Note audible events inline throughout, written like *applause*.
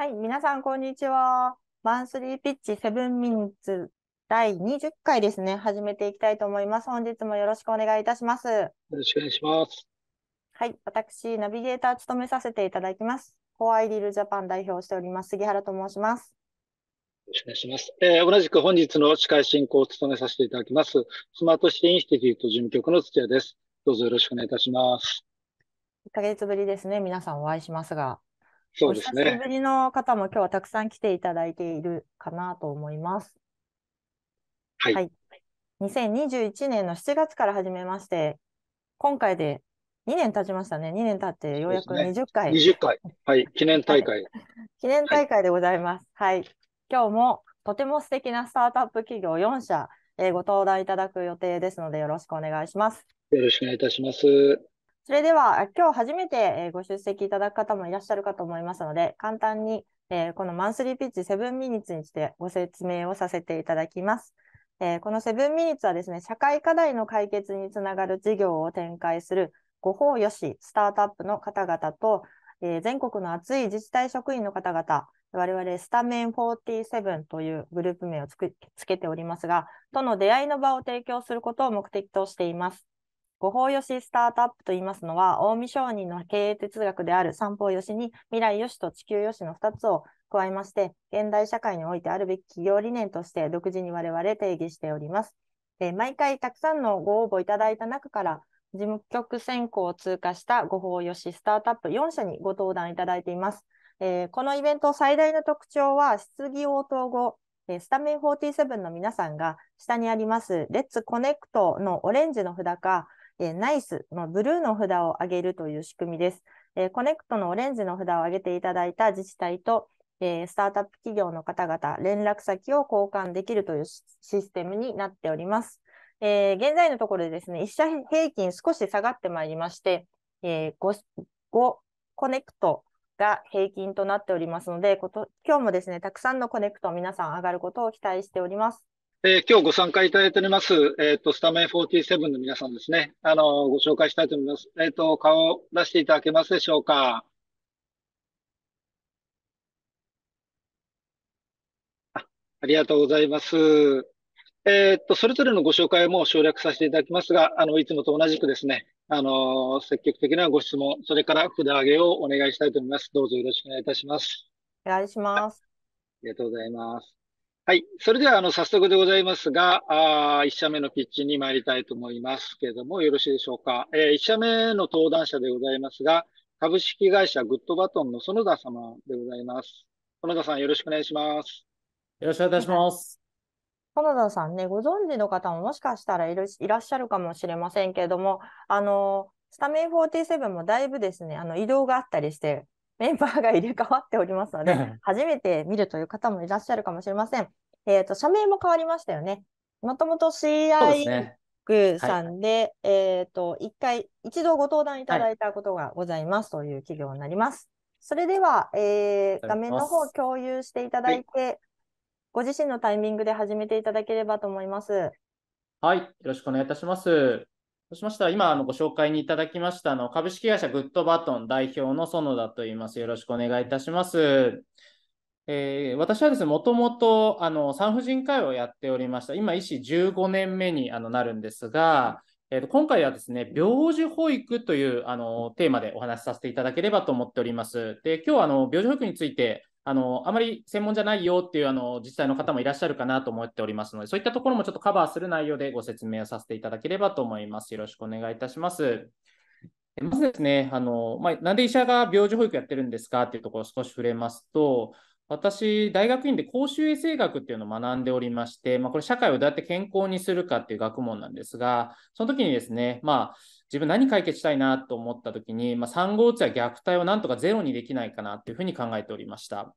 はい、皆さん、こんにちは。マンスリーピッチセブンミニッツ第20回ですね、始めていきたいと思います。本日もよろしくお願いいたします。よろしくお願いします。はい、私、ナビゲーター務めさせていただきます。コアイリールジャパン代表しております、杉原と申します。よろしくお願いします。えー、同じく本日の司会進行を務めさせていただきます、スマートシティインスティテュート事務局の土屋です。どうぞよろしくお願いいたします。1ヶ月ぶりですね、皆さんお会いしますが。そうですね。お久しぶりの方も今日はたくさん来ていただいているかなと思います。はい。はい、2021年の7月から始めまして、今回で2年経ちましたね。2年経ってようやく20回。ね、20回。はい。記念大会。はい、記念大会でございます、はい。はい。今日もとても素敵なスタートアップ企業4社、えー、ご登壇いただく予定ですので、よろしくお願いします。よろしくお願いいたします。それでは、今日初めてご出席いただく方もいらっしゃるかと思いますので、簡単にこのマンスリーピッチ7ミニッツについてご説明をさせていただきます。この7ミニッツはですね、社会課題の解決につながる事業を展開するご法よしスタートアップの方々と、全国の熱い自治体職員の方々、我々スタメン47というグループ名をつけておりますが、との出会いの場を提供することを目的としています。ご法よしスタートアップと言いますのは、近江商人の経営哲学である三方よしに未来よしと地球よしの2つを加えまして、現代社会においてあるべき企業理念として独自に我々定義しております。え毎回たくさんのご応募いただいた中から、事務局選考を通過したご法よしスタートアップ4社にご登壇いただいています。えー、このイベント最大の特徴は、質疑応答後、スタメン47の皆さんが下にあります、レッツコネクトのオレンジの札か、えー、ナイス、まあ、ブルーの札を上げるという仕組みです。えー、コネクトのオレンジの札を上げていただいた自治体と、えー、スタートアップ企業の方々、連絡先を交換できるというシステムになっております。え現在のところでですね、1社平均少し下がってまいりまして、え 5, 5コネクトが平均となっておりますので、こと今日もですね、たくさんのコネクト皆さん上がることを期待しております。えー、今日ご参加いただいております、えっ、ー、と、スタメン47の皆さんですね、あの、ご紹介したいと思います。えっ、ー、と、顔を出していただけますでしょうか。あありがとうございます。えっ、と、それぞれのご紹介も省略させていただきますが、あの、いつもと同じくですね、あの、積極的なご質問、それから札上げをお願いしたいと思います。どうぞよろしくお願いいたします。お願いします。ありがとうございます。はい。それでは、あの、早速でございますが、あ1社目のピッチに参りたいと思いますけれども、よろしいでしょうか。えー、1社目の登壇者でございますが、株式会社グッドバトンの園田様でございます。園田さん、よろしくお願いします。よろしくお願いします。園田さんね、ご存知の方ももしかしたらいらっしゃるかもしれませんけれども、あの、スタメン47もだいぶですね、あの、移動があったりして、メンバーが入れ替わっておりますので、*laughs* 初めて見るという方もいらっしゃるかもしれません。えっ、ー、と、社名も変わりましたよね。もともと CI グさんで、でねはい、えっ、と、一回、一度ご登壇いただいたことがございます、という企業になります。それでは、えー、画面の方共有していただいて、はい、ご自身のタイミングで始めていただければと思います。はい、よろしくお願いいたします。そうしましたら、今あのご紹介にいただきましたの株式会社グッドバトン代表の園田といいます。よろしくお願いいたします。えー、私はですね、もともとあの産婦人科医をやっておりました。今、医師15年目にあのなるんですが、えーと、今回はですね、病児保育というあのテーマでお話しさせていただければと思っております。で、今日はあの病児保育について、あのあまり専門じゃないよっていうあの自治体の方もいらっしゃるかなと思っておりますので、そういったところもちょっとカバーする内容でご説明をさせていただければと思います。よろしくお願いいたします。まずですね、あのまあ、なんで医者が病児保育やってるんですかっていうところを少し触れますと、私、大学院で公衆衛生学っていうのを学んでおりまして、まあ、これ社会をどうやって健康にするかっていう学問なんですが、その時にですね、まあ、自分何解決したいなと思った時に、まあ、産後うつや虐待をなんとかゼロにできないかなっていうふうに考えておりました。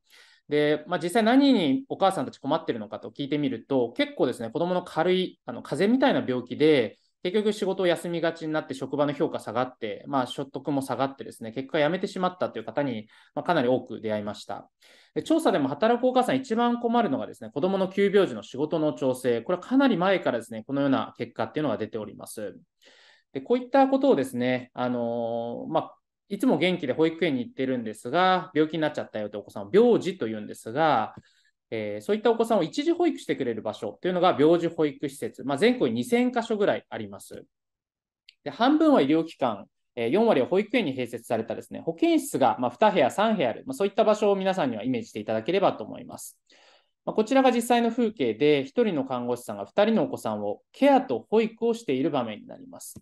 で、まあ、実際何にお母さんたち困ってるのかと聞いてみると、結構ですね、子供の軽いあの風邪みたいな病気で、結局仕事を休みがちになって職場の評価下がって、まあ、所得も下がってですね、結果辞めてしまったという方に、まあ、かなり多く出会いました。で調査でも働くお母さん一番困るのがですね、子供の急病時の仕事の調整。これはかなり前からですね、このような結果っていうのが出ております。でこういったことをですね、あのー、まあ、いつも元気で保育園に行ってるんですが、病気になっちゃったよとお子さんを病児というんですが、えー、そういったお子さんを一時保育してくれる場所というのが病児保育施設、まあ、全国に2000か所ぐらいあります。で半分は医療機関、えー、4割は保育園に併設されたですね保健室がま2部屋、3部屋ある、まあ、そういった場所を皆さんにはイメージしていただければと思います。まあ、こちらが実際の風景で、1人の看護師さんが2人のお子さんをケアと保育をしている場面になります。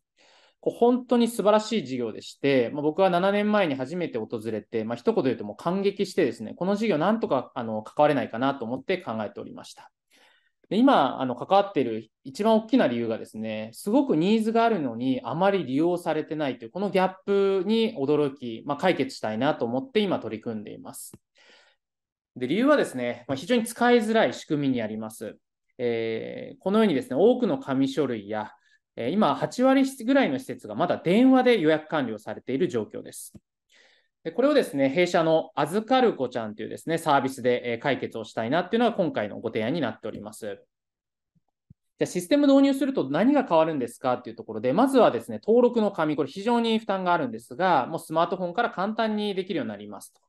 こう本当に素晴らしい事業でして、まあ、僕は7年前に初めて訪れて、まあ、一言言うともう感激してですね、この事業なんとかあの関われないかなと思って考えておりました。で今、あの関わっている一番大きな理由がですね、すごくニーズがあるのにあまり利用されてないという、このギャップに驚き、まあ、解決したいなと思って今取り組んでいます。で理由はですね、まあ、非常に使いづらい仕組みにあります。えー、このようにですね、多くの紙書類やえ今、8割ぐらいの施設がまだ電話で予約完了されている状況です。でこれをですね、弊社の預かる子ちゃんというですね、サービスで解決をしたいなっていうのが今回のご提案になっております。じゃシステム導入すると何が変わるんですかっていうところで、まずはですね、登録の紙、これ非常に負担があるんですが、もうスマートフォンから簡単にできるようになりますと。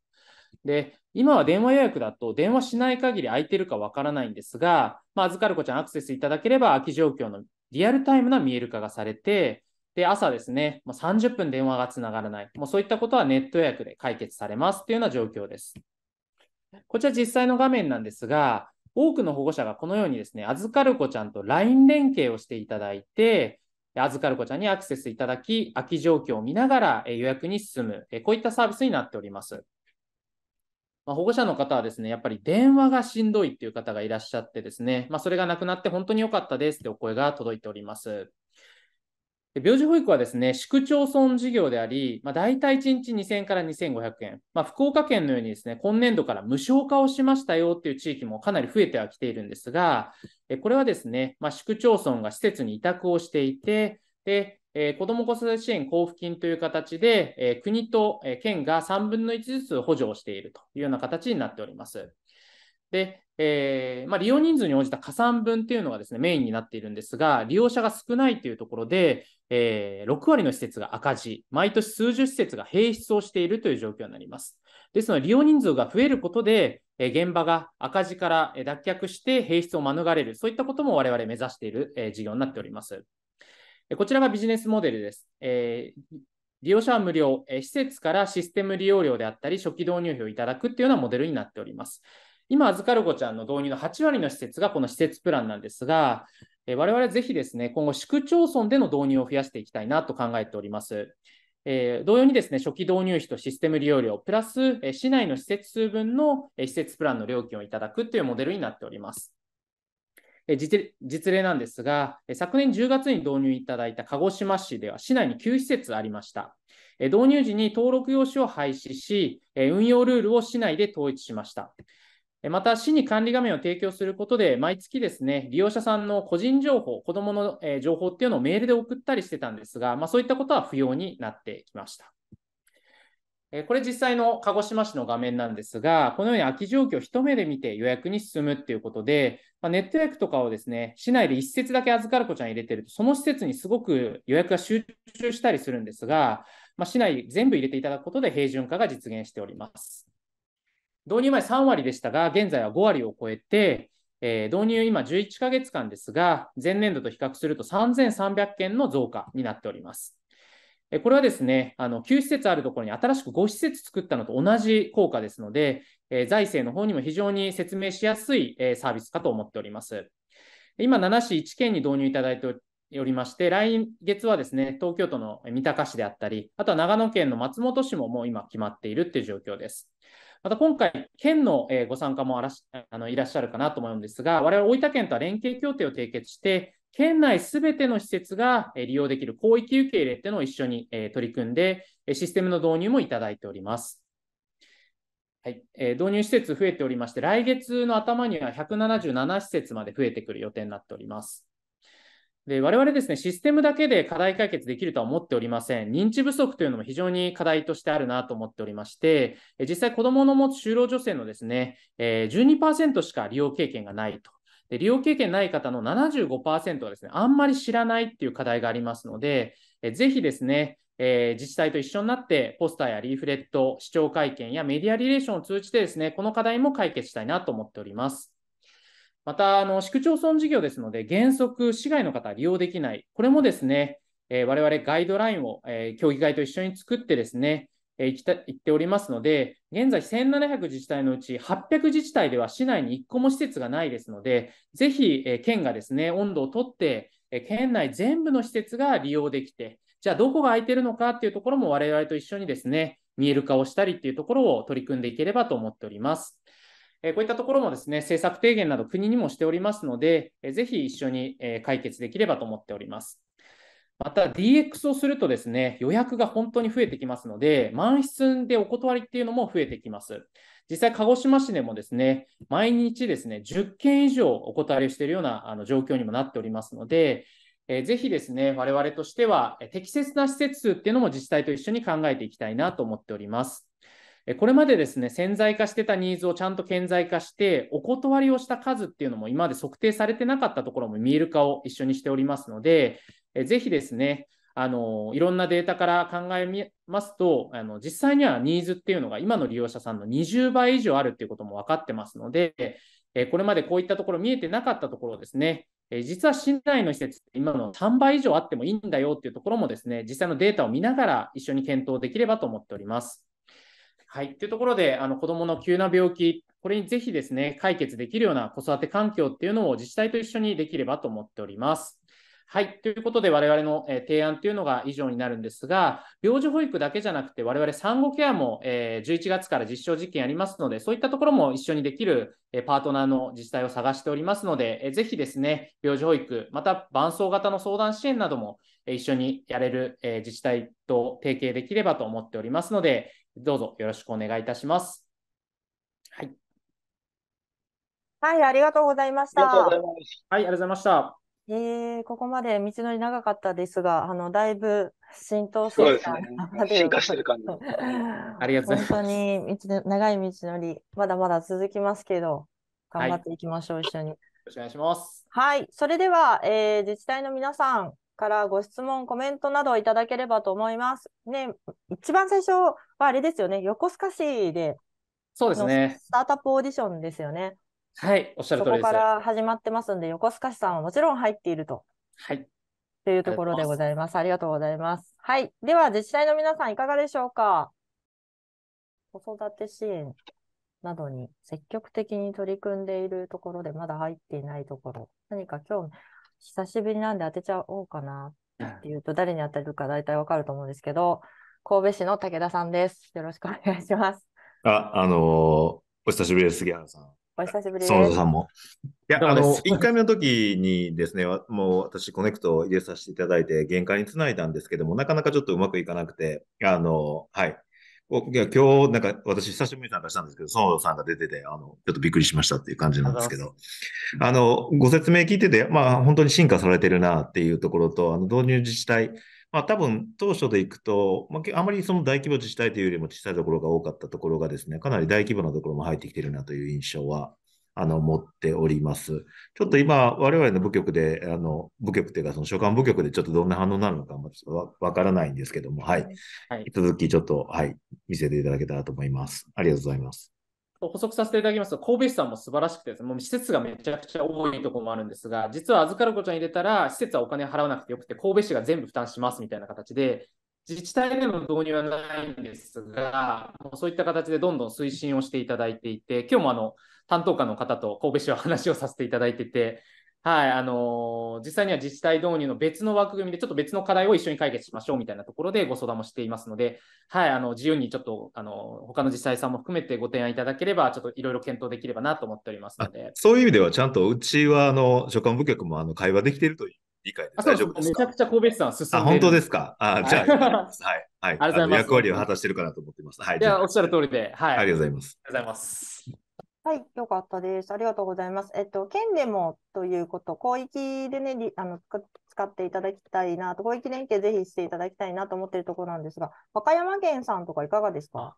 で、今は電話予約だと、電話しない限り空いてるかわからないんですが、まあ、預かる子ちゃんアクセスいただければ、空き状況のリアルタイムな見える化がされて、で、朝ですね、まあ、30分電話がつながらない。もうそういったことはネット予約で解決されますっていうような状況です。こちら実際の画面なんですが、多くの保護者がこのようにですね、預かる子ちゃんと LINE 連携をしていただいて、預かる子ちゃんにアクセスいただき、空き状況を見ながら予約に進む、こういったサービスになっております。まあ、保護者の方はですね、やっぱり電話がしんどいっていう方がいらっしゃってですね、まあ、それがなくなって本当に良かったですってお声が届いております。病児保育はですね、市区町村事業であり、まあ、大体1日2000から2500円。まあ、福岡県のようにですね、今年度から無償化をしましたよっていう地域もかなり増えてはきているんですが、これはですね、まあ、市区町村が施設に委託をしていて、で、えー、子ども子育て支援交付金という形で、えー、国と、県が3分の1ずつ補助をしているというような形になっております。で、えー、まあ、利用人数に応じた加算分というのがですねメインになっているんですが、利用者が少ないというところで、えー、6割の施設が赤字、毎年数十施設が閉出をしているという状況になります。ですので、利用人数が増えることで、えー、現場が赤字から脱却して、閉出を免れる、そういったことも我々目指している、え事業になっております。こちらがビジネスモデルです。えー、利用者は無料、えー、施設からシステム利用料であったり、初期導入費をいただくっていうようなモデルになっております。今、預かる子ちゃんの導入の8割の施設がこの施設プランなんですが、えー、我々ぜひですね、今後、市区町村での導入を増やしていきたいなと考えております。えー、同様にですね、初期導入費とシステム利用料、プラス、え市内の施設数分の、え施設プランの料金をいただくというモデルになっております。実例なんですが、昨年10月に導入いただいた鹿児島市では市内に9施設ありました。導入時に登録用紙を廃止し、運用ルールを市内で統一しました。また、市に管理画面を提供することで、毎月ですね、利用者さんの個人情報、子どもの情報っていうのをメールで送ったりしてたんですが、まあ、そういったことは不要になってきました。これ実際の鹿児島市の画面なんですが、このように空き状況を一目で見て予約に進むっていうことで、まあ、ネット予約とかをですね、市内で一節だけ預かる子ちゃん入れてると、その施設にすごく予約が集中したりするんですが、まあ、市内全部入れていただくことで平準化が実現しております。導入前3割でしたが、現在は5割を超えて、えー、導入今11ヶ月間ですが、前年度と比較すると3300件の増加になっております。これはですね、あの、9施設あるところに新しく5施設作ったのと同じ効果ですので、え財政の方にも非常に説明しやすい、えサービスかと思っております。今、7市1県に導入いただいておりまして、来月はですね、東京都の三鷹市であったり、あとは長野県の松本市ももう今決まっているっていう状況です。また今回、県のご参加もあらしあのいらっしゃるかなと思うんですが、我々大分県とは連携協定を締結して、県内すべての施設が利用できる広域受け入れっていうのを一緒に取り組んで、システムの導入もいただいております。はい、え導入施設増えておりまして、来月の頭には177施設まで増えてくる予定になっております。で我々ですね、システムだけで課題解決できるとは思っておりません。認知不足というのも非常に課題としてあるなと思っておりまして、実際子どもの持つ就労女性のですね、え12%しか利用経験がないとで利用経験ない方の75%はですね、あんまり知らないっていう課題がありますので、えぜひですね、えー、自治体と一緒になってポスターやリーフレット、視聴会見やメディアリレーションを通じてですね、この課題も解決したいなと思っております。また、あの、市区町村事業ですので、原則、市外の方は利用できない。これもですね、えー、我々ガイドラインを、えー、協議会と一緒に作ってですね、行きた行っておりますので、現在1700自治体のうち800自治体では市内に1個も施設がないですので、ぜひ、え県がですね、温度をとって、え県内全部の施設が利用できて、じゃあどこが空いてるのかっていうところも我々と一緒にですね、見える化をしたりっていうところを取り組んでいければと思っております。えこういったところもですね、政策提言など国にもしておりますので、えー、ぜひ一緒に、え解決できればと思っております。また DX をするとですね、予約が本当に増えてきますので、満室でお断りっていうのも増えてきます。実際、鹿児島市でもですね、毎日ですね、10件以上お断りをしているようなあの状況にもなっておりますので、えー、ぜひですね、我々としては、適切な施設数っていうのも自治体と一緒に考えていきたいなと思っております。これまでですね、潜在化してたニーズをちゃんと顕在化して、お断りをした数っていうのも今まで測定されてなかったところも見える化を一緒にしておりますので、えぜひですね、あのいろんなデータから考えますとあの、実際にはニーズっていうのが今の利用者さんの20倍以上あるっていうことも分かってますので、えこれまでこういったところ見えてなかったところですね、え実は市内の施設、今の3倍以上あってもいいんだよっていうところもですね、実際のデータを見ながら一緒に検討できればと思っております。はい、というところで、あの子どもの急な病気、これにぜひですね、解決できるような子育て環境っていうのを自治体と一緒にできればと思っております。はい。ということで、我々の提案というのが以上になるんですが、病児保育だけじゃなくて、我々産後ケアも11月から実証実験やりますので、そういったところも一緒にできるパートナーの自治体を探しておりますので、ぜひですね、病児保育、また伴走型の相談支援なども一緒にやれる自治体と提携できればと思っておりますので、どうぞよろしくお願いいたします。はい。はい、ありがとうございました。はい、ありがとうございました。えー、ここまで道のり長かったですが、あのだいぶ浸透してきた、ね、進化してる感じ。ありがとうございます。本当に道の長い道のり、まだまだ続きますけど、頑張っていきましょう、はい、一緒に。よろしくお願いします。はい、それでは、えー、自治体の皆さんからご質問、コメントなどいただければと思います。ね、一番最初はあれですよね、横須賀市で、そうですね。スタートアップオーディションですよね。はい、おっしゃる通りです。そこから始まってますんで、横須賀市さんはもちろん入っていると。はい。というところでございます。ありがとうございます。はい。では、自治体の皆さんいかがでしょうか子育て支援などに積極的に取り組んでいるところで、まだ入っていないところ。何か今日、久しぶりなんで当てちゃおうかなっていうと、誰に当たるか大体わかると思うんですけど、神戸市の武田さんです。よろしくお願いします。あ、あのー、お久しぶりです、杉原さん。お久しぶりです。さんも。いや、あの、1回目の時にですね、もう私、コネクトを入れさせていただいて、限界につないだんですけども、なかなかちょっとうまくいかなくて、あの、はい。いや今日、なんか、私、久しぶりに参加したんですけど、園田さんが出てて、あの、ちょっとびっくりしましたっていう感じなんですけど、あの、ご説明聞いてて、まあ、本当に進化されてるなっていうところと、あの、導入自治体、まあ、多分当初でいくと、まあ、あまりその大規模自治体というよりも小さいところが多かったところがですね、かなり大規模なところも入ってきてるなという印象はあの持っております。ちょっと今、我々の部局で、あの部局というか、その所管部局でちょっとどんな反応になるのかわわからないんですけども、はい。はい、引き続きちょっと、はい、見せていただけたらと思います。ありがとうございます。補足させていただきますと、神戸市さんも素晴らしくてです、ね、もう施設がめちゃくちゃ多いところもあるんですが、実は預かる子ちゃん入れたら、施設はお金払わなくてよくて、神戸市が全部負担しますみたいな形で、自治体での導入はないんですが、そういった形でどんどん推進をしていただいていて、今日もあの担当課の方と神戸市は話をさせていただいてて、はい、あのー、実際には自治体導入の別の枠組みで、ちょっと別の課題を一緒に解決しましょうみたいなところでご相談もしていますので、はい、あの、自由にちょっと、あの、他の自治体さんも含めてご提案いただければ、ちょっといろいろ検討できればなと思っておりますので。そういう意味では、ちゃんとうちは、あの、所管部局も、あの、会話できているという理解で大丈夫ですめちゃくちゃ神戸市さん進んであ、本当ですか。あ、はい、じゃあ、はい。はい。ありがとうございます。役割を果たしてるかなと思ってます。はい。いおっしゃる通りで、はい。ありがとうございます。ありがとうございます。はい、よかったです。ありがとうございます。えっと、県でもということ、広域でね、あの使っていただきたいなと、広域連携ぜひしていただきたいなと思っているところなんですが、和歌山県さんとかいかがですか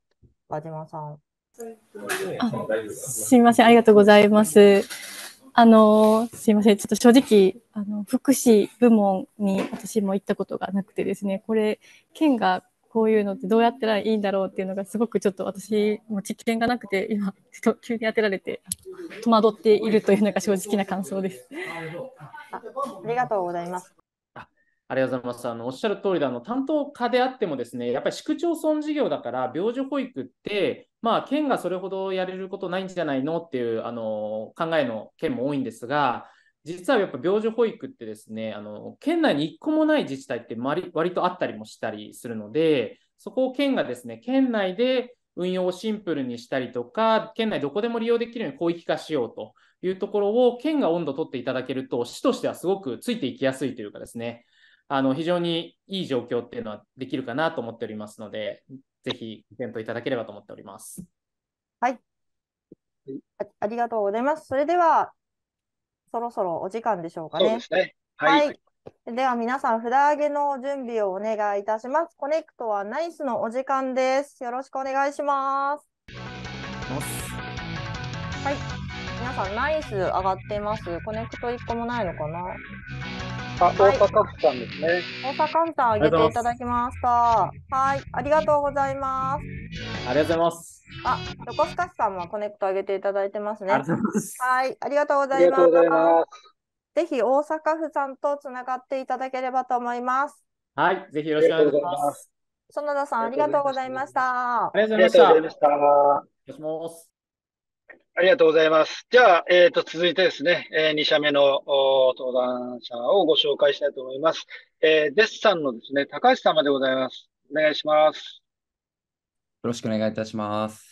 和島さん。すみません、ありがとうございます。あの、すみません、ちょっと正直、あの、福祉部門に私も行ったことがなくてですね、これ、県がこういうのってどうやったらいいんだろうっていうのがすごくちょっと私も知見がなくて今ちょっと急に当てられて戸惑っているというのが正直な感想です。あありがとうございます。ありがとうございます。あのおっしゃる通りであの、担当課であってもですね、やっぱり市区町村事業だから、病児保育って、まあ、県がそれほどやれることないんじゃないのっていうあの考えの県も多いんですが、実はやっぱ病児保育ってですね、あの県内に1個もない自治体って割とあったりもしたりするので、そこを県がですね、県内で運用をシンプルにしたりとか、県内どこでも利用できるように広域化しようというところを、県が温度を取っていただけると、市としてはすごくついていきやすいというかですね、あの非常にいい状況っていうのはできるかなと思っておりますので、ぜひご検討いただければと思っております。はい。ありがとうございます。それでは、そろそろお時間でしょうかね。ねはい、はい、では皆さん、札上げの準備をお願いいたします。コネクトはナイスのお時間です。よろしくお願いします。はい。皆さん、ナイス上がってます。コネクト1個もないのかなあ、大阪府さんですね。大阪府さんあげていただきました。はい、ありがとうございます。ありがとうございます。あ、横須賀市さんもコネクトあげていただいてますね。ありがとうございます。はい、ありがとうございます。ぜひ大阪府さんとつながっていただければと思います。はい、ぜひよろしくお願いします。園田さん、ありがとうございました。ありがとうございました。お願いします。ありがとうございます。じゃあ、えっ、ー、と、続いてですね、えー、2社目の登壇者をご紹介したいと思います。えー、デッサンのですね、高橋様でございます。お願いします。よろしくお願いいたします。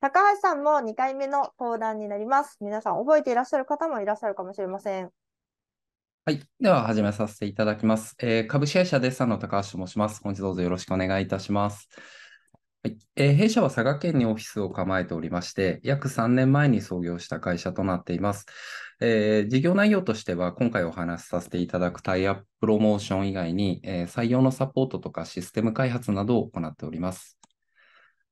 高橋さんも2回目の登壇になります。皆さん覚えていらっしゃる方もいらっしゃるかもしれません。はい。では、始めさせていただきます。えー、株式会社デッサンの高橋と申します。本日どうぞよろしくお願いいたします。はい、えー、弊社は佐賀県にオフィスを構えておりまして、約3年前に創業した会社となっています。えー、事業内容としては、今回お話しさせていただくタイアッププロモーション以外に、えー、採用のサポートとかシステム開発などを行っております。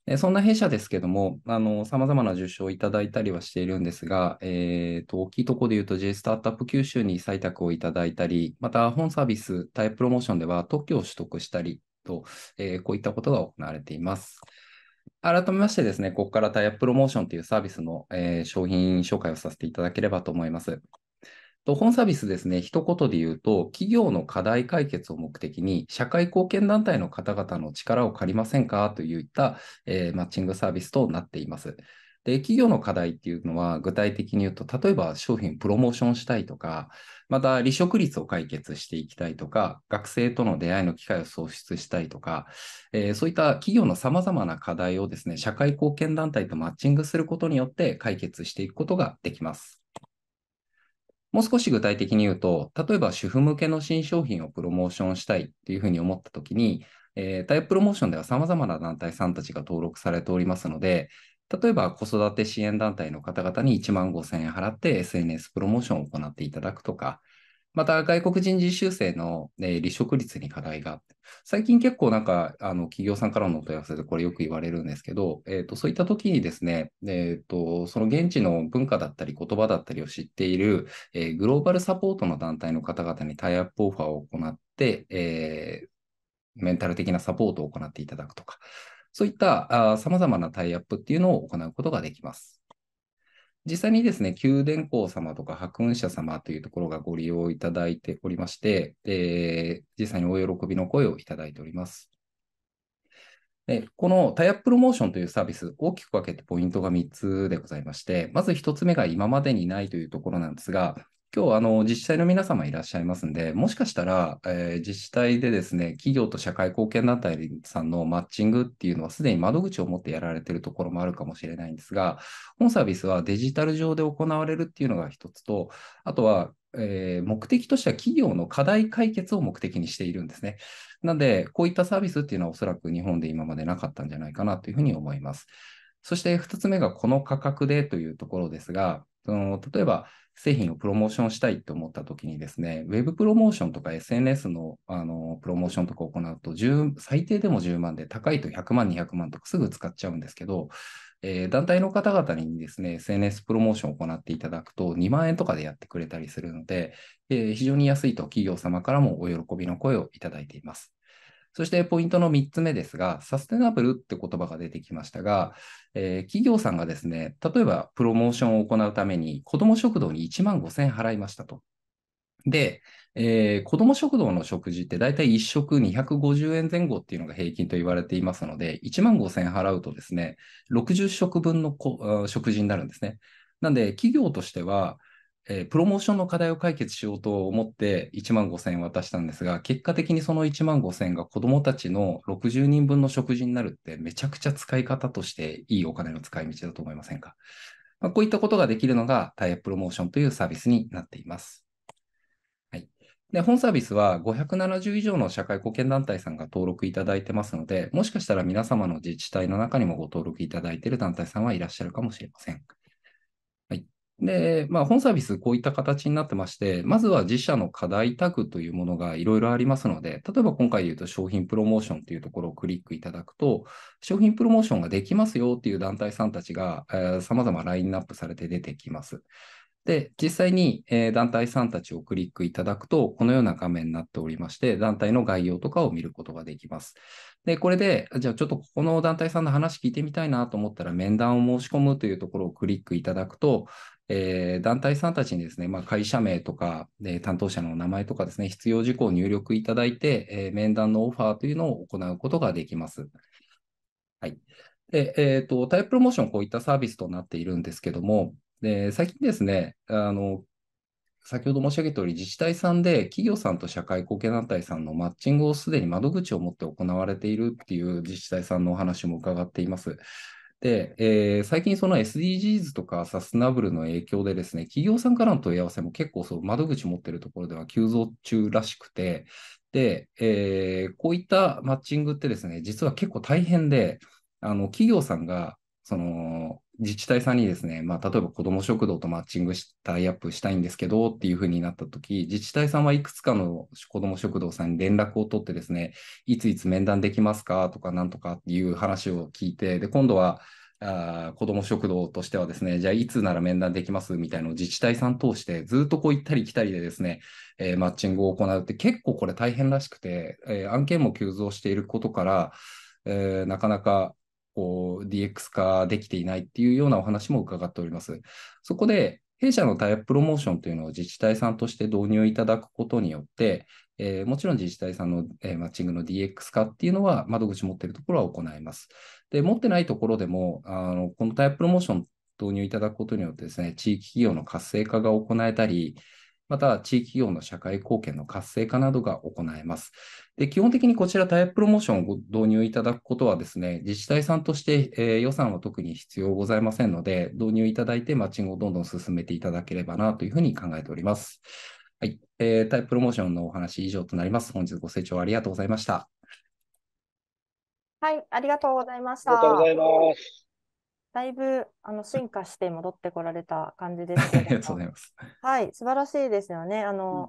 えー、そんな弊社ですけども、あの、様々な受賞をいただいたりはしているんですが、えー、と、大きいところで言うと J スタートアップ九州に採択をいただいたり、また本サービス、タイププロモーションでは特許を取得したりと、えー、こういったことが行われています。改めましてですね、ここからタイアップロモーションというサービスの、えー、商品紹介をさせていただければと思います。と本サービスですね、一言で言うと、企業の課題解決を目的に、社会貢献団体の方々の力を借りませんかといった、えー、マッチングサービスとなっています。で、企業の課題っていうのは、具体的に言うと、例えば商品プロモーションしたいとか、また離職率を解決していきたいとか、学生との出会いの機会を創出したいとか、えー、そういった企業の様々な課題をですね、社会貢献団体とマッチングすることによって解決していくことができます。もう少し具体的に言うと、例えば主婦向けの新商品をプロモーションしたいというふうに思ったときに、えー、タイププロモーションでは様々な団体さんたちが登録されておりますので、例えば子育て支援団体の方々に1万5000円払って SNS プロモーションを行っていただくとか、また外国人実習生の、離職率に課題があって、最近結構なんか、あの、企業さんからのお問い合わせでこれよく言われるんですけど、えー、と、そういった時にですね、えー、と、その現地の文化だったり言葉だったりを知っている、えー、グローバルサポートの団体の方々にタイアップオファーを行って、えーメンタル的なサポートを行っていただくとか、そういったさまざまなタイアップっていうのを行うことができます。実際にですね、宮殿工様とか白雲社様というところがご利用いただいておりまして、えー、実際にお喜びの声をいただいております。でこのタイアッププロモーションというサービス、大きく分けてポイントが3つでございまして、まず1つ目が今までにないというところなんですが、今日あの自治体の皆様いらっしゃいますんで、もしかしたら、えー、自治体でですね、企業と社会貢献団体さんのマッチングっていうのは、すでに窓口を持ってやられているところもあるかもしれないんですが、本サービスはデジタル上で行われるっていうのが一つと、あとは、えー、目的としては企業の課題解決を目的にしているんですね。なので、こういったサービスっていうのはおそらく日本で今までなかったんじゃないかなというふうに思います。そして2つ目がこの価格でというところですが、その例えば製品をプロモーションしたいと思った時にですね、ウェブプロモーションとか SNS のあのプロモーションとかを行うと最低でも10万で、高いと100万、200万とかすぐ使っちゃうんですけど、えー、団体の方々にですね、SNS プロモーションを行っていただくと2万円とかでやってくれたりするので、えー、非常に安いと企業様からもお喜びの声をいただいています。そしてポイントの3つ目ですが、サステナブルって言葉が出てきましたが、えー、企業さんがですね、例えばプロモーションを行うために、子ども食堂に1万5000円払いましたと。で、えー、子ども食堂の食事って大体1食250円前後っていうのが平均と言われていますので、1万5000円払うとですね、60食分の食事になるんですね。なんで、企業としては、えー、プロモーションの課題を解決しようと思って1万5000円渡したんですが、結果的にその1万5000円が子供たちの60人分の食事になるってめちゃくちゃ使い方としていいお金の使い道だと思いませんか、まあ、こういったことができるのがタイアッププロモーションというサービスになっています。はい。で、本サービスは570以上の社会貢献団体さんが登録いただいてますので、もしかしたら皆様の自治体の中にもご登録いただいている団体さんはいらっしゃるかもしれません。で、まあ、本サービス、こういった形になってまして、まずは自社の課題タグというものがいろいろありますので、例えば今回で言うと商品プロモーションというところをクリックいただくと、商品プロモーションができますよっていう団体さんたちが、えー、様々ラインナップされて出てきます。で、実際に、えー、団体さんたちをクリックいただくと、このような画面になっておりまして、団体の概要とかを見ることができます。で、これで、じゃあちょっとここの団体さんの話聞いてみたいなと思ったら、面談を申し込むというところをクリックいただくと、えー、団体さんたちにですね、まあ、会社名とか、えー、担当者の名前とかですね、必要事項を入力いただいて、えー、面談のオファーというのを行うことができます。はい。で、えっ、と、タイプロモーション、こういったサービスとなっているんですけども、で最近ですね、あの、先ほど申し上げた通り、自治体さんで企業さんと社会貢献団体さんのマッチングをすでに窓口を持って行われているっていう自治体さんのお話も伺っています。で、えー、最近その SDGs とかサスナブルの影響でですね、企業さんからの問い合わせも結構そう窓口持ってるところでは急増中らしくて、で、えー、こういったマッチングってですね、実は結構大変で、あの企業さんがその自治体さんにですね、まあ、例えば子ども食堂とマッチングしタイアップしたいんですけどっていうふうになったとき、自治体さんはいくつかの子ども食堂さんに連絡を取ってですね、いついつ面談できますかとかなんとかっていう話を聞いて、で、今度はあ子ども食堂としてはですね、じゃあいつなら面談できますみたいなのを自治体さん通してずっとこう行ったり来たりでですね、えー、マッチングを行うって結構これ大変らしくて、えー、案件も急増していることから、えー、なかなかこう DX 化できていないっていうようなお話も伺っております。そこで弊社のタイアッププロモーションというのを自治体さんとして導入いただくことによって、えー、もちろん自治体さんの、えー、マッチングの DX 化っていうのは窓口持っているところは行います。で、持ってないところでも、あのこのタイアッププロモーション導入いただくことによってですね、地域企業の活性化が行えたり、また地域企業の社会貢献の活性化などが行えます。で基本的にこちらタイププロモーションを導入いただくことはですね、自治体さんとして、えー、予算は特に必要ございませんので、導入いただいてマッチングをどんどん進めていただければなというふうに考えております。はい、えー、タイププロモーションのお話以上となります。本日ご清聴ありがとうございました。はい、ありがとうございました。ありがとうございます。だいぶあの進化して戻ってこられた感じですね。ありがとうございます。はい、素晴らしいですよね。あの、うん、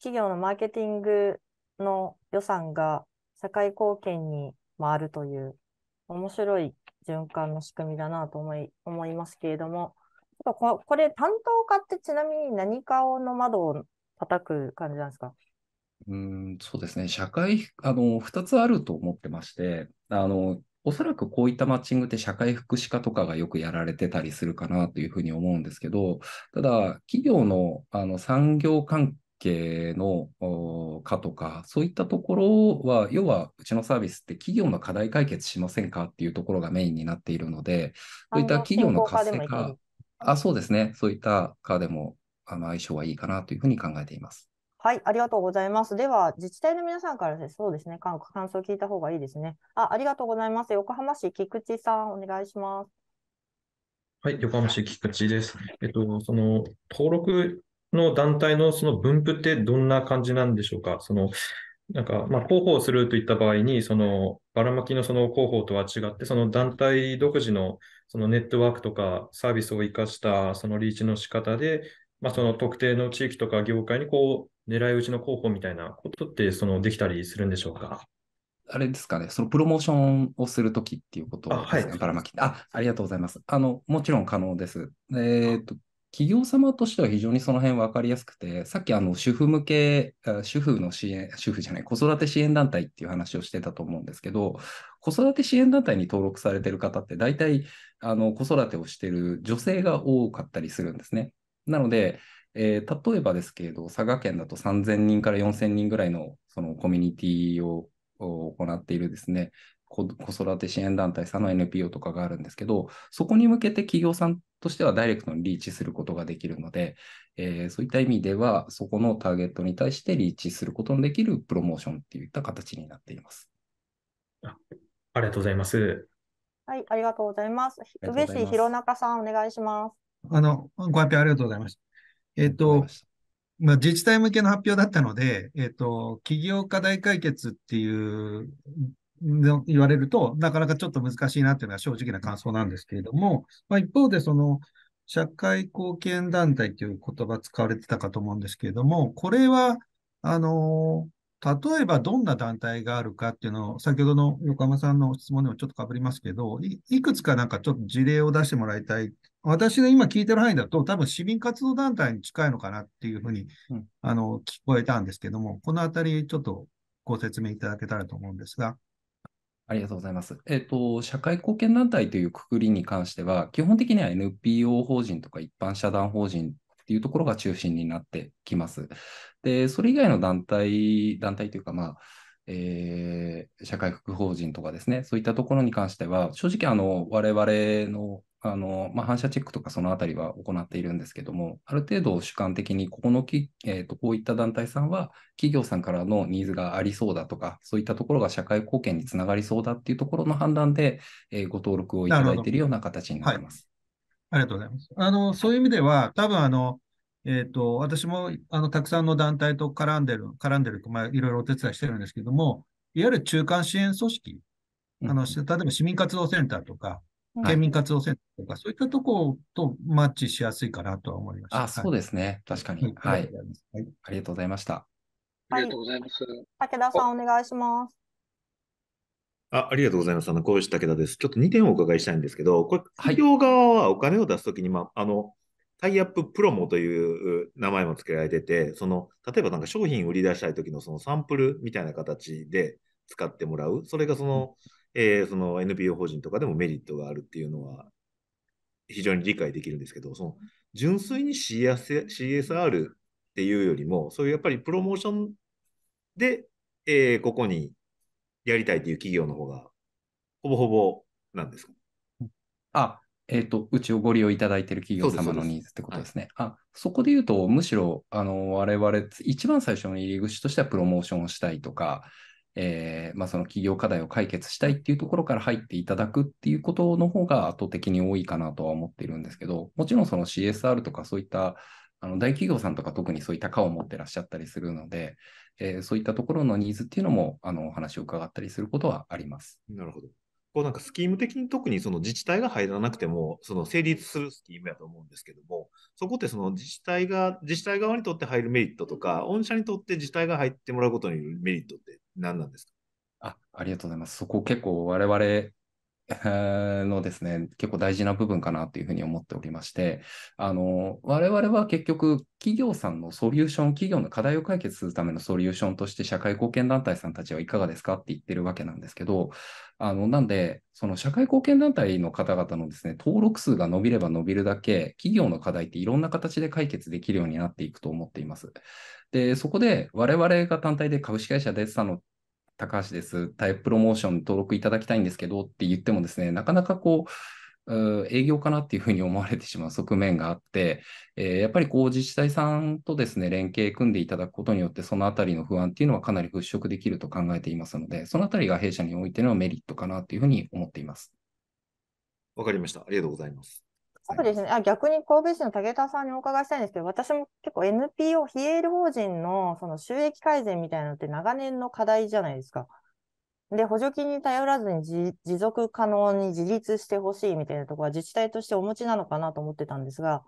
企業のマーケティングの予算が社会貢献に回るという面白い循環の仕組みだなと思い思いますけれども、ちょっとここれ担当課ってちなみに何かの窓を叩く感じなんですかうんそうですね、社会、あの、2つあると思ってまして、あの、おそらくこういったマッチングって社会福祉課とかがよくやられてたりするかなというふうに思うんですけど、ただ、企業のあの産業関係の課とか、そういったところは、要はうちのサービスって企業の課題解決しませんかっていうところがメインになっているので、そういった企業の活性化、あそうですね、そういった課でもあの相性はいいかなというふうに考えています。はい、ありがとうございます。では、自治体の皆さんからです。そうですね、感想を聞いた方がいいですね。あありがとうございます。横浜市菊池さん、お願いします。はい、横浜市菊池です。えっと、その登録の団体のその分布ってどんな感じなんでしょうか。そのなんか、まあ、広報するといった場合に、そのばらまきのその広報とは違って、その団体独自のそのネットワークとかサービスを生かしたそのリーチの仕方で、まあ、その特定の地域とか業界にこう狙い撃ちの候補みたいなことってそのできたりするんでしょうかあれですかね、そのプロモーションをするときっていうことですね、はい、ばらまきあ。ありがとうございます。あのもちろん可能です。えっ、と企業様としては非常にその辺分かりやすくて、さっきあの主婦向け、主婦の支援、主婦じゃない、子育て支援団体っていう話をしてたと思うんですけど、子育て支援団体に登録されてる方って、大体あの子育てをしてる女性が多かったりするんですね。なので、えー、例えばですけれど、佐賀県だと3000人から4000人ぐらいのそのコミュニティを行っているですね、子育て支援団体さんの NPO とかがあるんですけど、そこに向けて企業さんとしてはダイレクトにリーチすることができるので、えー、そういった意味では、そこのターゲットに対してリーチすることのできるプロモーションといった形になっています。あありがとうございます。はい、ありがとうございます。宇市弘中さん、お願いします。あの、ご発表ありがとうございました。えっ、ー、と、まあ、自治体向けの発表だったので、えっ、ー、と、企業課題解決っていうの言われると、なかなかちょっと難しいなっていうのは正直な感想なんですけれども、まあ、一方で、その、社会貢献団体という言葉使われてたかと思うんですけれども、これは、あの例えばどんな団体があるかっていうのを、先ほどの横浜さんの質問でもちょっとかぶりますけど、いくつかなんかちょっと事例を出してもらいたい。私が今聞いてる範囲だと、多分市民活動団体に近いのかなっていうふうに、うん、あの聞こえたんですけども、このあたりちょっとご説明いただけたらと思うんですが。ありがとうございます。えっ、ー、と、社会貢献団体というくくりに関しては、基本的には NPO 法人とか一般社団法人っていうところが中心になってきます。で、それ以外の団体、団体というか、まあ、えー、社会福法人とかですね、そういったところに関しては、正直あの、我々のあの、まあ、反射チェックとかそのあたりは行っているんですけども、ある程度主観的に、ここのき、えーと、こういった団体さんは、企業さんからのニーズがありそうだとか、そういったところが社会貢献につながりそうだっていうところの判断で、えー、ご登録をいただいているような形になります。ありがとうございます。あの、そういう意味では、多分あの、えっ、ー、と、私も、あの、たくさんの団体と絡んでる、絡んでると、まあ、いろいろお手伝いしてるんですけども、いわゆる中間支援組織、あの、例えば市民活動センターとか、県民活動センターとか、はい、そういったとことマッチしやすいかなとは思いました。あ、そうですね。確かに。はい。はい、ありがとうございました。ありがとうございます。武田さん、お願いします。あありがとうございます。あの、小石武田です。ちょっと2点お伺いしたいんですけど、これ、企業側はお金を出すときに、まあ、あの、タイアッププロモという名前も付けられてて、その、例えばなんか商品売り出したいときのそのサンプルみたいな形で使ってもらう。それがその、えー、その NPO 法人とかでもメリットがあるっていうのは、非常に理解できるんですけど、その、純粋に CS CSR っていうよりも、そういうやっぱりプロモーションで、えー、ここにやりたいという企業の方が、ほぼほぼなんですかあ、えっ、ー、と、うちをご利用いただいている企業様のニーズってことですね。そあそこで言うと、むしろ、あの、我々、一番最初の入り口としてはプロモーションをしたいとか、えー、まあ、その企業課題を解決したいっていうところから入っていただくっていうことの方が圧倒的に多いかなとは思っているんですけど、もちろんその CSR とかそういったあの大企業さんとか特にそういった課を持ってらっしゃったりするので、えー、そういったところのニーズっていうのも、あの、お話を伺ったりすることはあります。なるほど。こうなんかスキーム的に特にその自治体が入らなくても、その成立するスキームやと思うんですけども、そこってその自治体が、自治体側にとって入るメリットとか、御社にとって自治体が入ってもらうことによるメリットって何なんですかあありがとうございます。そこ結構我々 *laughs* のですね、結構大事な部分かなというふうに思っておりまして、あの、我々は結局企業さんのソリューション、企業の課題を解決するためのソリューションとして社会貢献団体さんたちはいかがですかって言ってるわけなんですけど、あの、なんで、その社会貢献団体の方々のですね、登録数が伸びれば伸びるだけ、企業の課題っていろんな形で解決できるようになっていくと思っています。で、そこで我々が単体で株式会社デッサの高橋です、タイププロモーション登録いただきたいんですけどって言ってもですね、なかなかこう、営業かなっていうふうに思われてしまう側面があって、えー、やっぱりこう自治体さんとですね、連携組んでいただくことによって、そのあたりの不安っていうのはかなり払拭できると考えていますので、そのあたりが弊社においてのメリットかなというふうに思っています。わかりました。ありがとうございます。そうですね。あ逆に神戸市の武田さんにお伺いしたいんですけど、私も結構 NPO、非営利法人のその収益改善みたいなのって長年の課題じゃないですか。で、補助金に頼らずに持続可能に自立してほしいみたいなところは自治体としてお持ちなのかなと思ってたんですが、